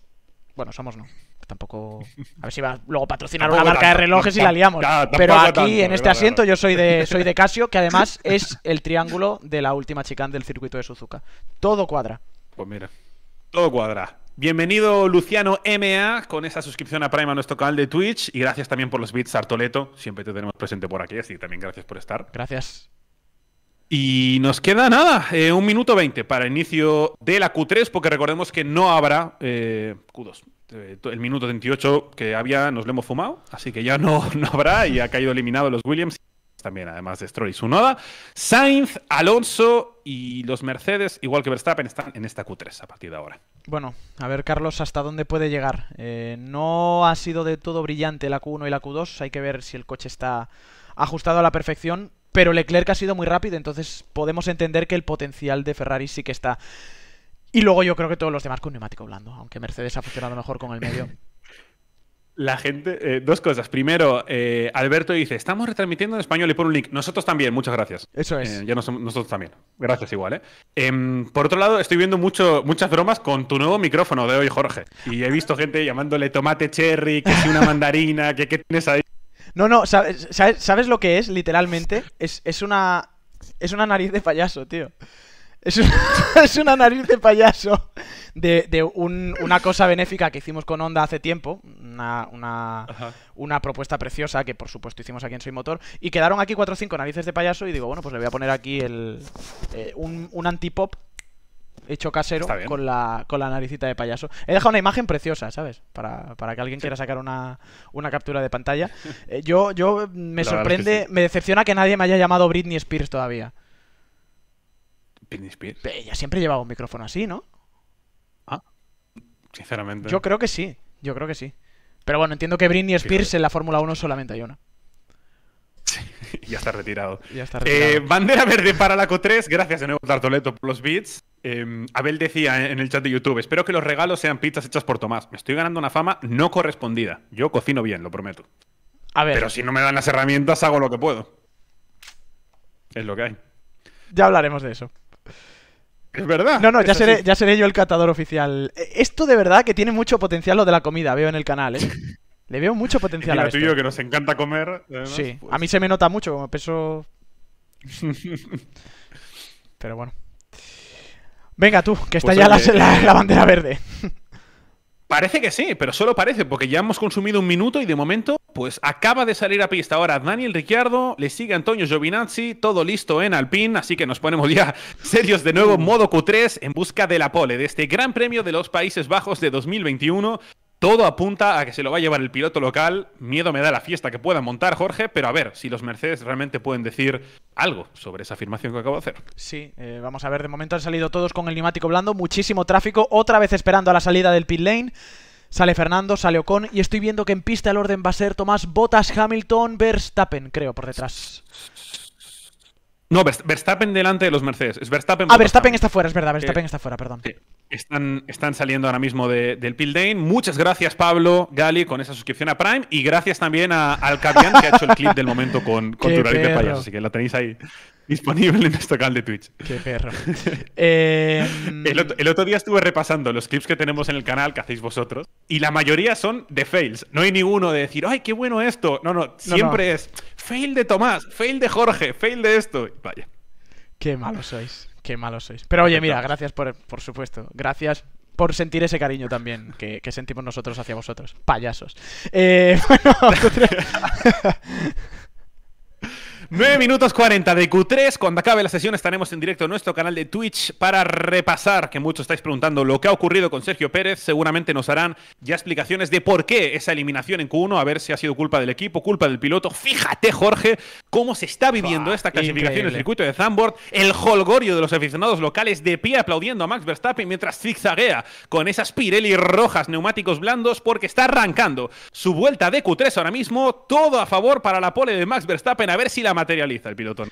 Speaker 2: Bueno, somos no. Tampoco. A ver si va luego patrocinar una marca de relojes y la liamos. Pero aquí, en eh, este asiento, yo soy de, soy de Casio, que además es el triángulo de la última chicane del circuito de Suzuka. Todo cuadra.
Speaker 1: Pues mira, todo cuadra. Bienvenido Luciano MA con esa suscripción a Prime a nuestro canal de Twitch y gracias también por los bits, Artoleto. Siempre te tenemos presente por aquí, así que también gracias por estar. Gracias. Y nos queda nada, eh, un minuto 20 para el inicio de la Q3, porque recordemos que no habrá eh, Q2. Eh, el minuto 28 que había nos lo hemos fumado, así que ya no, no habrá y ha caído eliminado los Williams también, además de Stroll y Sunoda. Sainz, Alonso y los Mercedes, igual que Verstappen, están en esta Q3 a partir de ahora.
Speaker 2: Bueno, a ver, Carlos, hasta dónde puede llegar. Eh, no ha sido de todo brillante la Q1 y la Q2. Hay que ver si el coche está ajustado a la perfección. Pero Leclerc ha sido muy rápido, entonces podemos entender que el potencial de Ferrari sí que está. Y luego yo creo que todos los demás con neumático blando, aunque Mercedes ha funcionado mejor con el medio.
Speaker 1: La gente, eh, dos cosas. Primero, eh, Alberto dice, estamos retransmitiendo en español y por un link. Nosotros también, muchas gracias. Eso es. Eh, nosotros también. Gracias igual, eh. Em, por otro lado, estoy viendo mucho, muchas bromas con tu nuevo micrófono de hoy, Jorge. Y he visto gente llamándole
Speaker 2: tomate cherry, que es una mandarina, que qué tienes ahí. No, no, ¿sabes, sabes, lo que es, literalmente? Es, es, una, es una nariz de payaso, tío. Es una, nariz de payaso de, una cosa benéfica que hicimos con Honda hace tiempo, una, propuesta preciosa que por supuesto hicimos aquí en Soy Motor, y quedaron aquí 4 o 5 narices de payaso y digo, bueno, pues le voy a poner aquí el, eh, un, antipop hecho casero con la, con naricita de payaso. He dejado una imagen preciosa, ¿sabes? Para, que alguien quiera sacar una, captura de pantalla. Eh, yo, yo me sorprende, me decepciona que nadie me haya llamado Britney Spears todavía. Britney Spears. Ella siempre llevaba un micrófono así, ¿no? Ah,
Speaker 1: sinceramente. Yo
Speaker 2: creo que sí, yo creo que sí. Pero bueno, entiendo que Britney Spears en la Fórmula 1 solamente hay una.
Speaker 1: Sí, ya está retirado. Ya está eh, retirado. bandera verde para la CO3. Gracias de nuevo, Tartoleto, por los beats. Eh, Abel decía en el chat de YouTube: Espero que los regalos sean pizzas hechas por Tomás. Me estoy ganando una fama no correspondida. Yo cocino bien, lo prometo. A ver. Pero si no me dan las herramientas, hago lo que puedo.
Speaker 2: Es lo que hay. Ya hablaremos de eso. Es verdad. No, no, ya seré, yo el catador oficial. E, esto de verdad que tiene mucho potencial lo de la comida, veo en el canal, ¿eh? Le veo mucho potencial a esto. que nos encanta comer. sí, pues. a mí se me nota mucho, como peso... Pero bueno. Venga tú, que está pues ya la bandera verde.
Speaker 1: Parece que sí, pero solo parece, porque ya hemos consumido un minuto y de momento pues acaba de salir a pista ahora Daniel Ricciardo, le sigue Antonio Giovinazzi, todo listo en Alpine, así que nos ponemos ya serios de nuevo, modo Q3 en busca de la pole de este Gran Premio de los Países Bajos de 2021. Todo apunta a que se lo va a llevar el piloto local. Miedo me da la fiesta que pueda montar Jorge, pero a ver si los Mercedes realmente pueden decir algo sobre esa afirmación que acabo de hacer.
Speaker 2: Sí, eh, vamos a ver, de momento han salido todos con el neumático blando, muchísimo tráfico, otra vez esperando a la salida del pit lane. Sale Fernando, sale Ocon y estoy viendo que en pista el orden va a ser Tomás Botas, Hamilton, Verstappen, creo, por detrás.
Speaker 1: No, Verstappen delante de los Mercedes. Es ah, Verstappen
Speaker 2: está fuera, es verdad, eh, Verstappen está fuera, perdón.
Speaker 1: Están, están, saliendo ahora mismo del Pil Muchas gracias, Pablo Gali, con esa suscripción a Prime. Y gracias también a, al que ha hecho el clip del momento con, con y de payas. Así que la tenéis ahí. Disponible en nuestro canal de Twitch. Qué perro. Em, el, otro, día estuve repasando los clips que tenemos en el canal que hacéis vosotros y la mayoría son de fails. No hay ninguno de decir, ay, qué bueno esto. No, no, siempre es fail de Tomás, fail de Jorge, fail de esto. Vaya.
Speaker 2: Qué malos sois, qué malos sois. Pero oye, mira, gracias por, por supuesto. Gracias por sentir ese cariño también que, sentimos nosotros hacia vosotros. Payasos. Eh, bueno,
Speaker 1: 9 minutos 40 de Q3. Cuando acabe la sesión estaremos en directo en nuestro canal de Twitch para repasar, que muchos estáis preguntando, lo que ha ocurrido con Sergio Pérez. Seguramente nos harán ya explicaciones de por qué esa eliminación en Q1, a ver si ha sido culpa del equipo, culpa del piloto. Fíjate, Jorge, cómo se está viviendo esta clasificación en el circuito de Zandvoort. El holgorio de los aficionados locales de pie aplaudiendo a Max Verstappen mientras zigzaguea con esas Pirelli rojas, neumáticos blandos, porque está arrancando su vuelta de Q3 ahora mismo. Todo a favor para la pole de Max Verstappen. A ver si la materializa el piloto.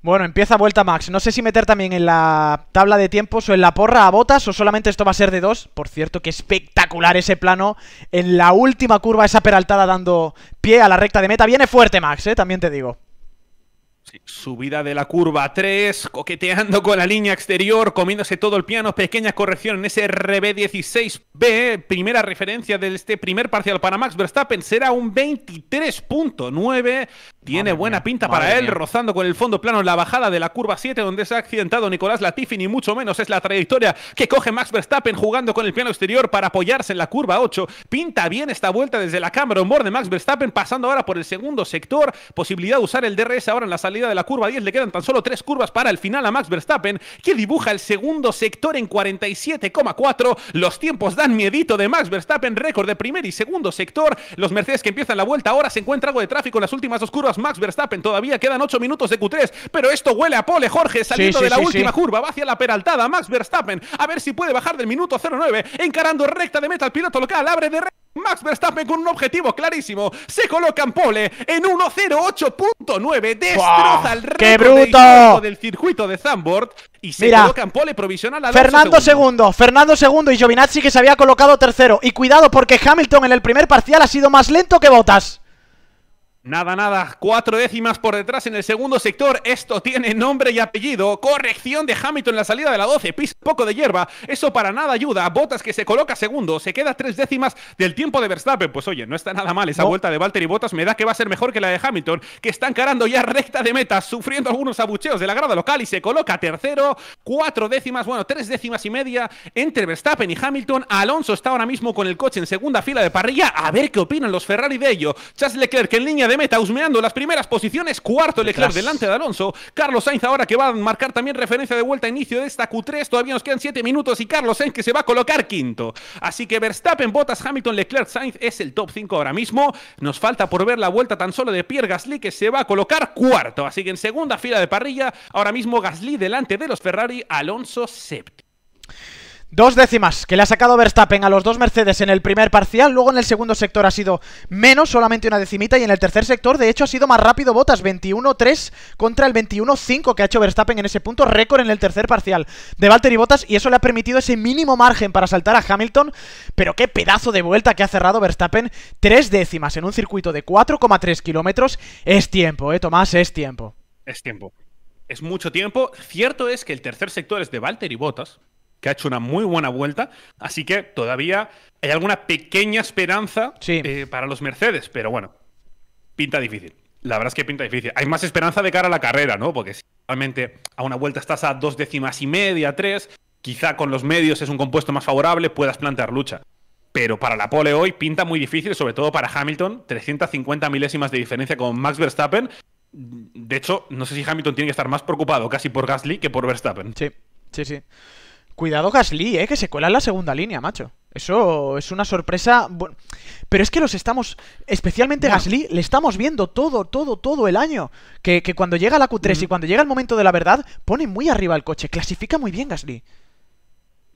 Speaker 2: Bueno, empieza vuelta Max. No sé si meter también en la tabla de tiempos o en la porra a botas o solamente esto va a ser de dos. Por cierto, que espectacular ese plano. En la última curva, esa peraltada dando pie a la recta de meta. Viene fuerte Max, ¿eh? también te digo.
Speaker 1: Subida de la curva 3, coqueteando con la línea exterior, comiéndose todo el piano, pequeña corrección en ese RB16B, primera referencia de este primer parcial para Max Verstappen, será un 23.9, tiene buena pinta para él, rozando con el fondo plano en la bajada de la curva 7 donde se ha accidentado Nicolás Latifi, ni mucho menos es la trayectoria que coge Max Verstappen jugando con el piano exterior para apoyarse en la curva 8, pinta bien esta vuelta desde la cámara on board de Max Verstappen, pasando ahora por el segundo sector, posibilidad de usar el DRS ahora en la salida de la curva 10 le quedan tan solo tres curvas para el final a Max Verstappen, que dibuja el segundo sector en 47,4. Los tiempos dan miedito de Max Verstappen, récord de primer y segundo sector. Los Mercedes que empiezan la vuelta ahora se encuentra algo de tráfico en las últimas dos curvas. Max Verstappen todavía quedan 8 minutos de Q3, pero esto huele a pole. Jorge saliendo de la última curva, va hacia la peraltada. Max Verstappen, a ver si puede bajar del minuto 09, encarando recta de meta al piloto local, abre de recta. Max Verstappen con un objetivo clarísimo. Se coloca en pole en 1.08.9. Destroza el récord del circuito de Zambord. Y se coloca en pole provisional a Fernando
Speaker 2: segundo. Fernando segundo y Giovinazzi que se había colocado tercero. Y cuidado porque Hamilton en el primer parcial ha sido más lento que Botas.
Speaker 1: Nada, nada, cuatro décimas por detrás en el segundo sector. Esto tiene nombre y apellido. Corrección de Hamilton en la salida de la 12. Pisa poco de hierba. Eso para nada ayuda. Botas que se coloca segundo. Se queda tres décimas del tiempo de Verstappen. Pues oye, no está nada mal esa vuelta de Valtteri Botas. Me da que va a ser mejor que la de Hamilton, que está encarando ya recta de meta, sufriendo algunos abucheos de la grada local y se coloca tercero. Cuatro décimas, bueno, tres décimas y media entre Verstappen y Hamilton. Alonso está ahora mismo con el coche en segunda fila de parrilla. A ver qué opinan los Ferrari de ello. Charles Leclerc en línea de meta, husmeando las primeras posiciones. Cuarto Leclerc delante de Alonso. Carlos Sainz ahora que va a marcar también referencia de vuelta a inicio de esta Q3. Todavía nos quedan 7 minutos y Carlos Sainz que se va a colocar quinto. Así que Verstappen, Bottas, Hamilton, Leclerc, Sainz es el top 5 ahora mismo. Nos falta por ver la vuelta tan solo de Pierre Gasly que se va a colocar cuarto. Así que en segunda fila de parrilla, ahora mismo Gasly delante de los Ferrari, Alonso
Speaker 2: sept Dos décimas que le ha sacado Verstappen a los dos Mercedes en el primer parcial, luego en el segundo sector ha sido menos, solamente una decimita, y en el tercer sector de hecho ha sido más rápido Botas, 21-3 contra el 21-5 que ha hecho Verstappen en ese punto, récord en el tercer parcial de Valtteri Botas, y eso le ha permitido ese mínimo margen para saltar a Hamilton, pero qué pedazo de vuelta que ha cerrado Verstappen, tres décimas en un circuito de 4,3 kilómetros, es tiempo, eh Tomás, es tiempo.
Speaker 1: Es tiempo. Es mucho tiempo. Cierto es que el tercer sector es de Valtteri Bottas que ha hecho una muy buena vuelta. Así que todavía hay alguna pequeña esperanza eh, para los Mercedes, pero bueno, pinta difícil. La verdad es que pinta difícil. Hay más esperanza de cara a la carrera, ¿no? Porque si realmente a una vuelta estás a dos décimas y media, tres, quizá con los medios es un compuesto más favorable, puedas plantear lucha. Pero para la pole hoy pinta muy difícil, sobre todo para Hamilton, 350 milésimas de diferencia con Max Verstappen.
Speaker 2: De hecho, no sé si Hamilton tiene que estar más preocupado casi por Gasly que por Verstappen. Sí, sí, sí. Cuidado Gasly, eh, que se cuela en la segunda línea, macho. Eso es una sorpresa. pero es que los estamos, especialmente Gasly, le estamos viendo todo, todo, todo el año. Que, cuando llega la Q3 y mm. cuando llega el momento de la verdad, pone muy arriba el coche. Clasifica muy bien Gasly.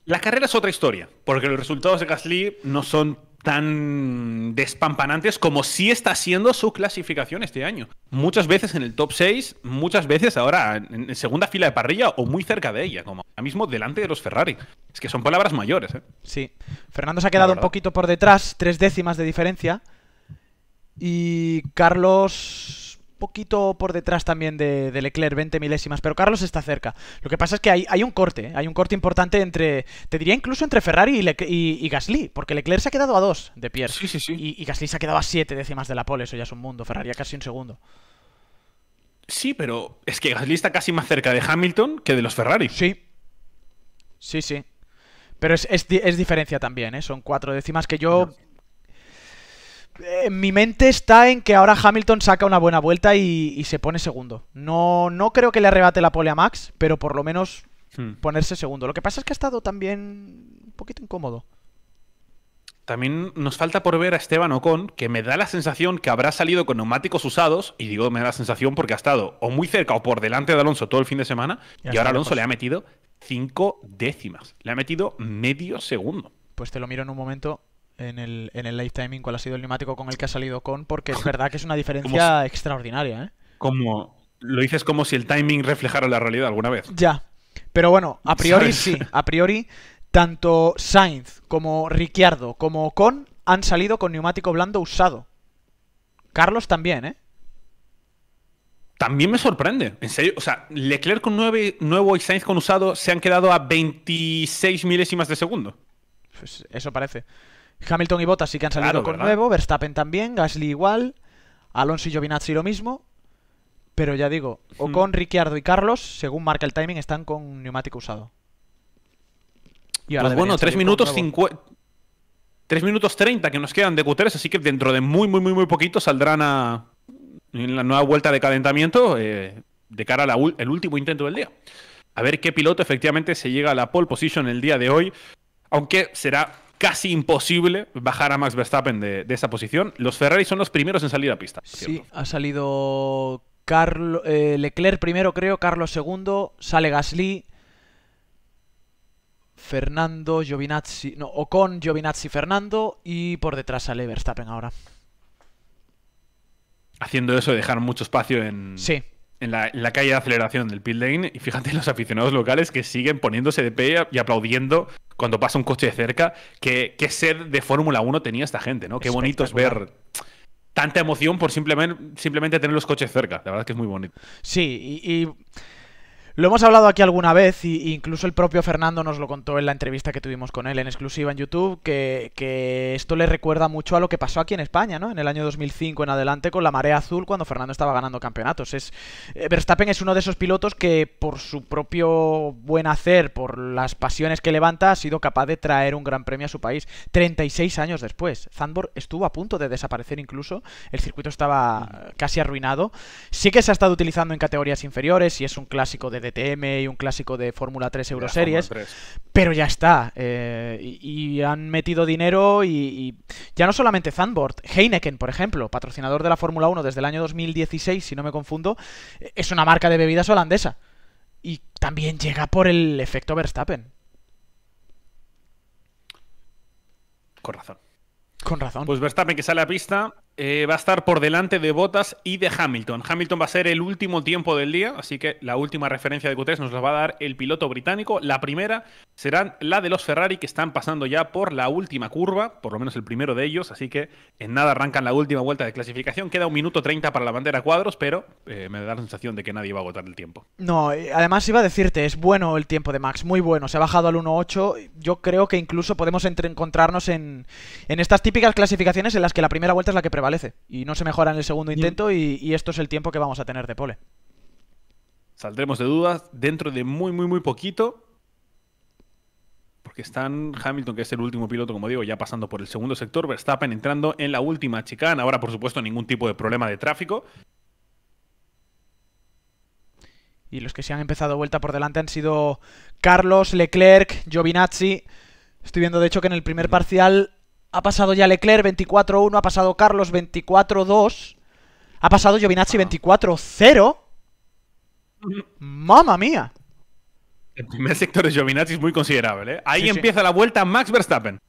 Speaker 1: La carrera es otra historia, porque los resultados de Gasly no son tan despampanantes como sí está siendo su clasificación este año. Muchas veces en el top 6, muchas veces ahora en segunda fila de parrilla o muy cerca de ella, como ahora mismo delante de los Ferrari. Es que son palabras mayores. ¿eh? Sí. Fernando se ha quedado un poquito
Speaker 2: por detrás, tres décimas de diferencia. Y Carlos poquito por detrás también de, Leclerc, 20 milésimas, pero Carlos está cerca. Lo que pasa es que hay, un corte, ¿eh? hay un corte importante entre, te diría incluso entre Ferrari y, Gasly, porque Leclerc se ha quedado a dos de Pierre. Y, Gasly se ha quedado a siete décimas de la pole, eso ya es un mundo, Ferrari casi un segundo.
Speaker 1: Sí, pero es que Gasly está casi más cerca de Hamilton que de los Ferrari. Sí.
Speaker 2: Sí, sí. Pero es, diferencia también, ¿eh? Son cuatro décimas que yo mi mente está en que ahora Hamilton saca una buena vuelta y, se pone segundo. No, no creo que le arrebate la pole a Max, pero por lo menos hmm. ponerse segundo. Lo que pasa es que ha estado también un poquito incómodo.
Speaker 1: También nos falta por ver a Esteban Ocon, que me da la sensación que habrá salido con neumáticos usados, y digo me da la sensación porque ha estado o muy cerca o por delante de Alonso todo el fin de semana, y, ahora Alonso le ha metido cinco décimas, le ha metido medio segundo.
Speaker 2: Pues te lo miro en un momento, en el, en live timing cuál ha sido el neumático con el que ha salido con, porque es verdad que es una diferencia extraordinaria. ¿eh?
Speaker 1: Como lo dices como si el timing reflejara la realidad alguna vez. Ya,
Speaker 2: pero bueno, a priori sí, a priori tanto Sainz como Ricciardo como Con han salido con neumático blando usado. Carlos también, ¿eh?
Speaker 1: También me sorprende, en serio. O sea, Leclerc con nueve, nuevo y Sainz con usado se han quedado a
Speaker 2: 26 milésimas de segundo. Pues eso parece. Hamilton y Bottas sí que han salido con nuevo, Verstappen también, Gasly igual, Alonso y Giovinazzi lo mismo. Pero ya digo, hmm. Ocon, con Ricciardo y Carlos, según marca el timing, están con neumático usado.
Speaker 1: Y ahora pues bueno, 3 minutos 50. 3 minutos 30 que nos quedan de q así que dentro de muy, muy, muy, muy poquito saldrán a, en la nueva vuelta de calentamiento eh, de cara al último intento del día. A ver qué piloto efectivamente se llega a la pole position el día de hoy, aunque será casi imposible bajar a Max Verstappen de, esa posición. Los Ferrari son los primeros en salir a pista. Sí,
Speaker 2: ha salido eh, Leclerc primero, creo, Carlos segundo, sale Gasly. Fernando, Giovinazzi, no, con Giovinazzi, Fernando y por detrás sale Verstappen ahora.
Speaker 1: Haciendo eso de dejar mucho espacio en, sí en la, calle de aceleración del pit lane y fíjate los aficionados locales que siguen poniéndose de pie y aplaudiendo cuando pasa un coche de cerca. Qué, qué sed de Fórmula 1 tenía esta gente, ¿no? Qué bonito es ver tanta emoción por simplemente, simplemente tener los coches cerca. La verdad es que es muy bonito.
Speaker 2: Sí, y lo hemos hablado aquí alguna vez e incluso el propio Fernando nos lo contó en la entrevista que tuvimos con él en exclusiva en YouTube, que, esto le recuerda mucho a lo que pasó aquí en España, ¿no? En el año 2005 en adelante con la marea azul cuando Fernando estaba ganando campeonatos. Es, eh, Verstappen es uno de esos pilotos que por su propio buen hacer, por las pasiones que levanta, ha sido capaz de traer un gran premio a su país 36 años después. Zandvoort estuvo a punto de desaparecer incluso, el circuito estaba casi arruinado. Sí que se ha estado utilizando en categorías inferiores y es un clásico de DTM y un clásico de Fórmula 3 Euroseries. Pero ya está. Eh, y, han metido dinero y, ya no solamente Zandvoort, Heineken, por ejemplo, patrocinador de la Fórmula 1 desde el año 2016, si no me confundo, es una marca de bebidas holandesa. Y también llega por el efecto Verstappen. Con razón. Con razón.
Speaker 1: Pues Verstappen que sale a pista, eh, va a estar por delante de Bottas y de Hamilton. Hamilton va a ser el último tiempo del día, así que la última referencia de Q3 nos la va a dar el piloto británico. La primera será la de los Ferrari que están pasando ya por la última curva, por lo menos el primero de ellos, así que en nada arrancan la última vuelta de clasificación. Queda un minuto 30 para la bandera cuadros, pero eh, me da la sensación de que nadie va a agotar el tiempo.
Speaker 2: No, eh, además iba a decirte, es bueno el tiempo de Max, muy bueno, se ha bajado al 1.8, yo creo que incluso podemos encontrarnos en, en estas típicas clasificaciones en las que la primera vuelta es la que y no se mejora en el segundo intento y, y esto es el tiempo que vamos a tener de pole.
Speaker 1: Saldremos de dudas dentro de muy, muy, muy poquito. Porque están Hamilton, que es el último piloto, como digo, ya pasando por el segundo sector. Verstappen entrando en la última chicana. Ahora, por supuesto, ningún tipo de problema de tráfico.
Speaker 2: Y los que se han empezado vuelta por delante han sido Carlos, Leclerc, Giovinazzi. Estoy viendo, de hecho, que en el primer parcial ha pasado ya Leclerc 24-1, ha pasado Carlos 24-2, ha pasado Giovinazzi 24-0. Ah. ¡Mamma mía!
Speaker 1: El primer sector de Giovinazzi es muy considerable. ¿eh? Ahí empieza la vuelta Max Verstappen.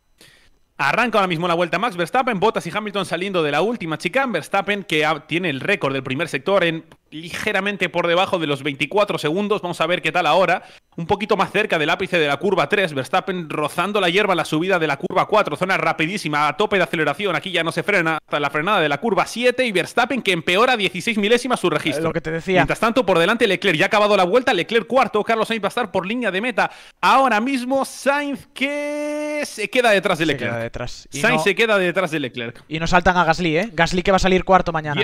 Speaker 1: Arranca ahora mismo la vuelta Max Verstappen, Bottas y Hamilton saliendo de la última chica. Verstappen que tiene el récord del primer sector en ligeramente por debajo de los 24 segundos. Vamos a ver qué tal ahora. Un poquito más cerca del ápice de la curva 3. Verstappen rozando la hierba en la subida de la curva 4. Zona rapidísima, a tope de aceleración. Aquí ya no se frena hasta la frenada de la curva 7. Y Verstappen que empeora 16 milésimas su registro. Eh, lo que te decía. Mientras tanto, por delante Leclerc. Ya ha acabado la vuelta. Leclerc cuarto. Carlos Sainz va a estar por línea de meta. Ahora
Speaker 2: mismo Sainz que se queda detrás de Leclerc. Se queda detrás. Sainz se queda detrás de Leclerc. Y no saltan a Gasly, ¿eh? Gasly que va a salir cuarto mañana.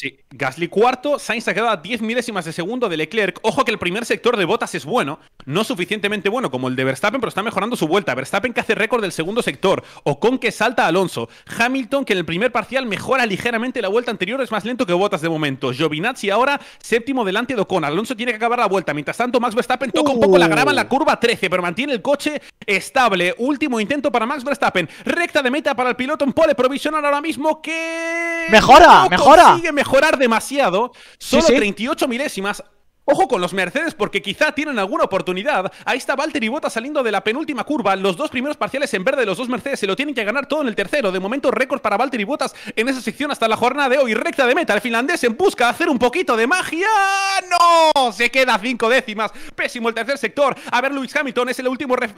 Speaker 2: Sí, Gasly cuarto,
Speaker 1: Sainz ha quedado a diez milésimas de segundo de Leclerc. Ojo que el primer sector de botas es bueno, no suficientemente bueno como el de Verstappen, pero está mejorando su vuelta. Verstappen que hace récord del segundo sector, Ocon que salta Alonso, Hamilton que en el primer parcial mejora ligeramente la vuelta anterior, es más lento que botas de momento. Giovinazzi ahora séptimo delante de Ocon, Alonso tiene que acabar la vuelta. Mientras tanto, Max Verstappen toca un poco la grava en la curva 13, pero mantiene el coche estable. Último intento para Max Verstappen, recta de meta para el piloto en pole provisional ahora mismo que... Mejora, mejora mejorar demasiado, solo 38 milésimas Ojo con los Mercedes porque quizá tienen alguna oportunidad. Ahí está Valtteri Bottas saliendo de la penúltima curva. Los dos primeros parciales en verde de los dos Mercedes se lo tienen que ganar todo en el tercero. De momento récord para Valtteri Bottas en esa sección hasta la jornada de hoy. Recta de meta. El finlandés en busca de hacer un poquito de magia. ¡No! Se queda cinco décimas. Pésimo el tercer sector. A ver, Luis Hamilton es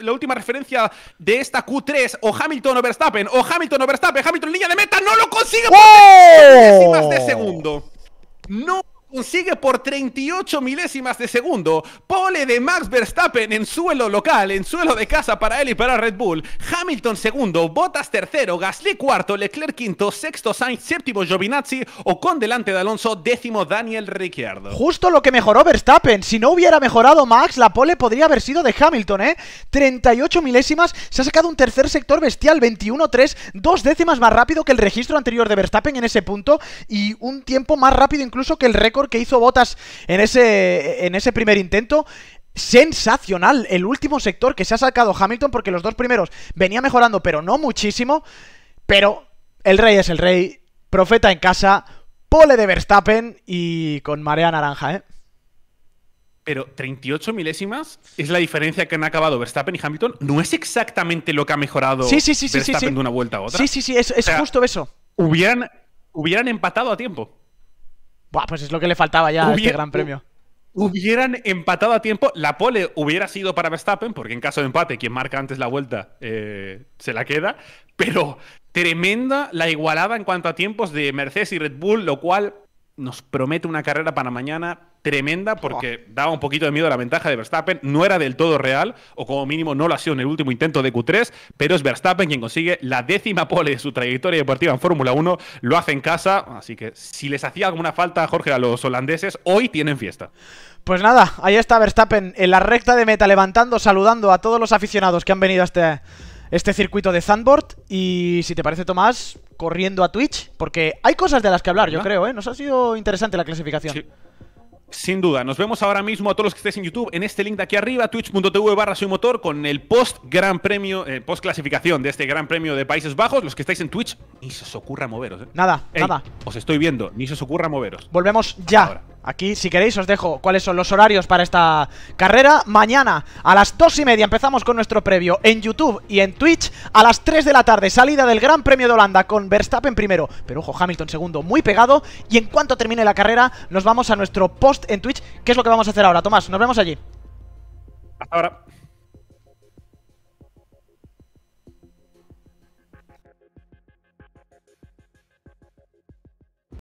Speaker 1: la última referencia de esta Q3. O Hamilton o Verstappen. O Hamilton o Verstappen. Hamilton en línea de meta. ¡No lo consigue! ¡Oh! de segundo. ¡No! consigue por 38 milésimas de segundo. Pole de Max Verstappen en suelo local, en suelo de casa para él y para Red Bull. Hamilton segundo, Bottas tercero, Gasly cuarto, Leclerc quinto, sexto Sainz, séptimo Giovinazzi o con delante de Alonso, décimo Daniel Ricciardo.
Speaker 2: Justo lo que mejoró Verstappen. Si no hubiera mejorado Max, la pole podría haber sido de Hamilton, ¿eh? 38 milésimas, se ha sacado un tercer sector bestial, 21-3, dos décimas más rápido que el registro anterior de Verstappen en ese punto y un tiempo más rápido incluso que el récord que hizo Botas en ese, en ese primer intento sensacional. El último sector que se ha sacado Hamilton, porque los dos primeros venía mejorando, pero no muchísimo. Pero el rey es el rey, profeta en casa, pole de Verstappen y con marea naranja, ¿eh?
Speaker 1: Pero 38 milésimas es la diferencia que han acabado Verstappen y Hamilton. No es exactamente lo que ha mejorado sí, sí, sí, Verstappen de una vuelta a otra. Sí, sí,
Speaker 2: sí, es, justo eso. Hubieran,
Speaker 1: hubieran empatado a tiempo.
Speaker 2: Buah, pues es lo que le faltaba ya a este gran premio.
Speaker 1: Hubieran empatado a tiempo. La pole hubiera sido para Verstappen, porque en caso de empate, quien marca antes la vuelta eh, se la queda. Pero tremenda la igualada en cuanto a tiempos de Mercedes y Red Bull, lo cual nos promete una carrera para mañana tremenda porque oh. daba un poquito de miedo a la ventaja de Verstappen. No era del todo real, o como mínimo no lo ha sido en el último intento de Q3, pero es Verstappen quien consigue la décima pole de su trayectoria deportiva en Fórmula 1. Lo hace en casa, así que si les hacía alguna falta, Jorge, a los
Speaker 2: holandeses, hoy tienen fiesta. Pues nada, ahí está Verstappen en la recta de meta, levantando, saludando a todos los aficionados que han venido a este, este circuito de Zandvoort. Y si te parece, Tomás, corriendo a Twitch, porque hay cosas de las que hablar, yo creo, ¿eh? Nos ha sido interesante la clasificación. Sin duda, nos vemos ahora mismo a todos los que estéis en YouTube en este link de aquí arriba, twitch.tv barra
Speaker 1: soy motor, con el post gran premio, eh, post clasificación de este gran premio de Países Bajos. Los que estáis en Twitch, ni se os ocurra moveros. ¿eh?
Speaker 2: Nada, nada.
Speaker 1: Os estoy viendo, ni se os ocurra
Speaker 2: moveros. Volvemos ya. Aquí, si queréis, os dejo cuáles son los horarios para esta carrera. Mañana a las 2 y media empezamos con nuestro previo en YouTube y en Twitch. A las 3 de la tarde, salida del Gran Premio de Holanda con Verstappen primero, pero ojo, Hamilton segundo, muy pegado. Y en cuanto termine la carrera, nos vamos a nuestro post en Twitch, qué es lo que vamos a hacer ahora. Tomás, nos vemos allí. Hasta ahora.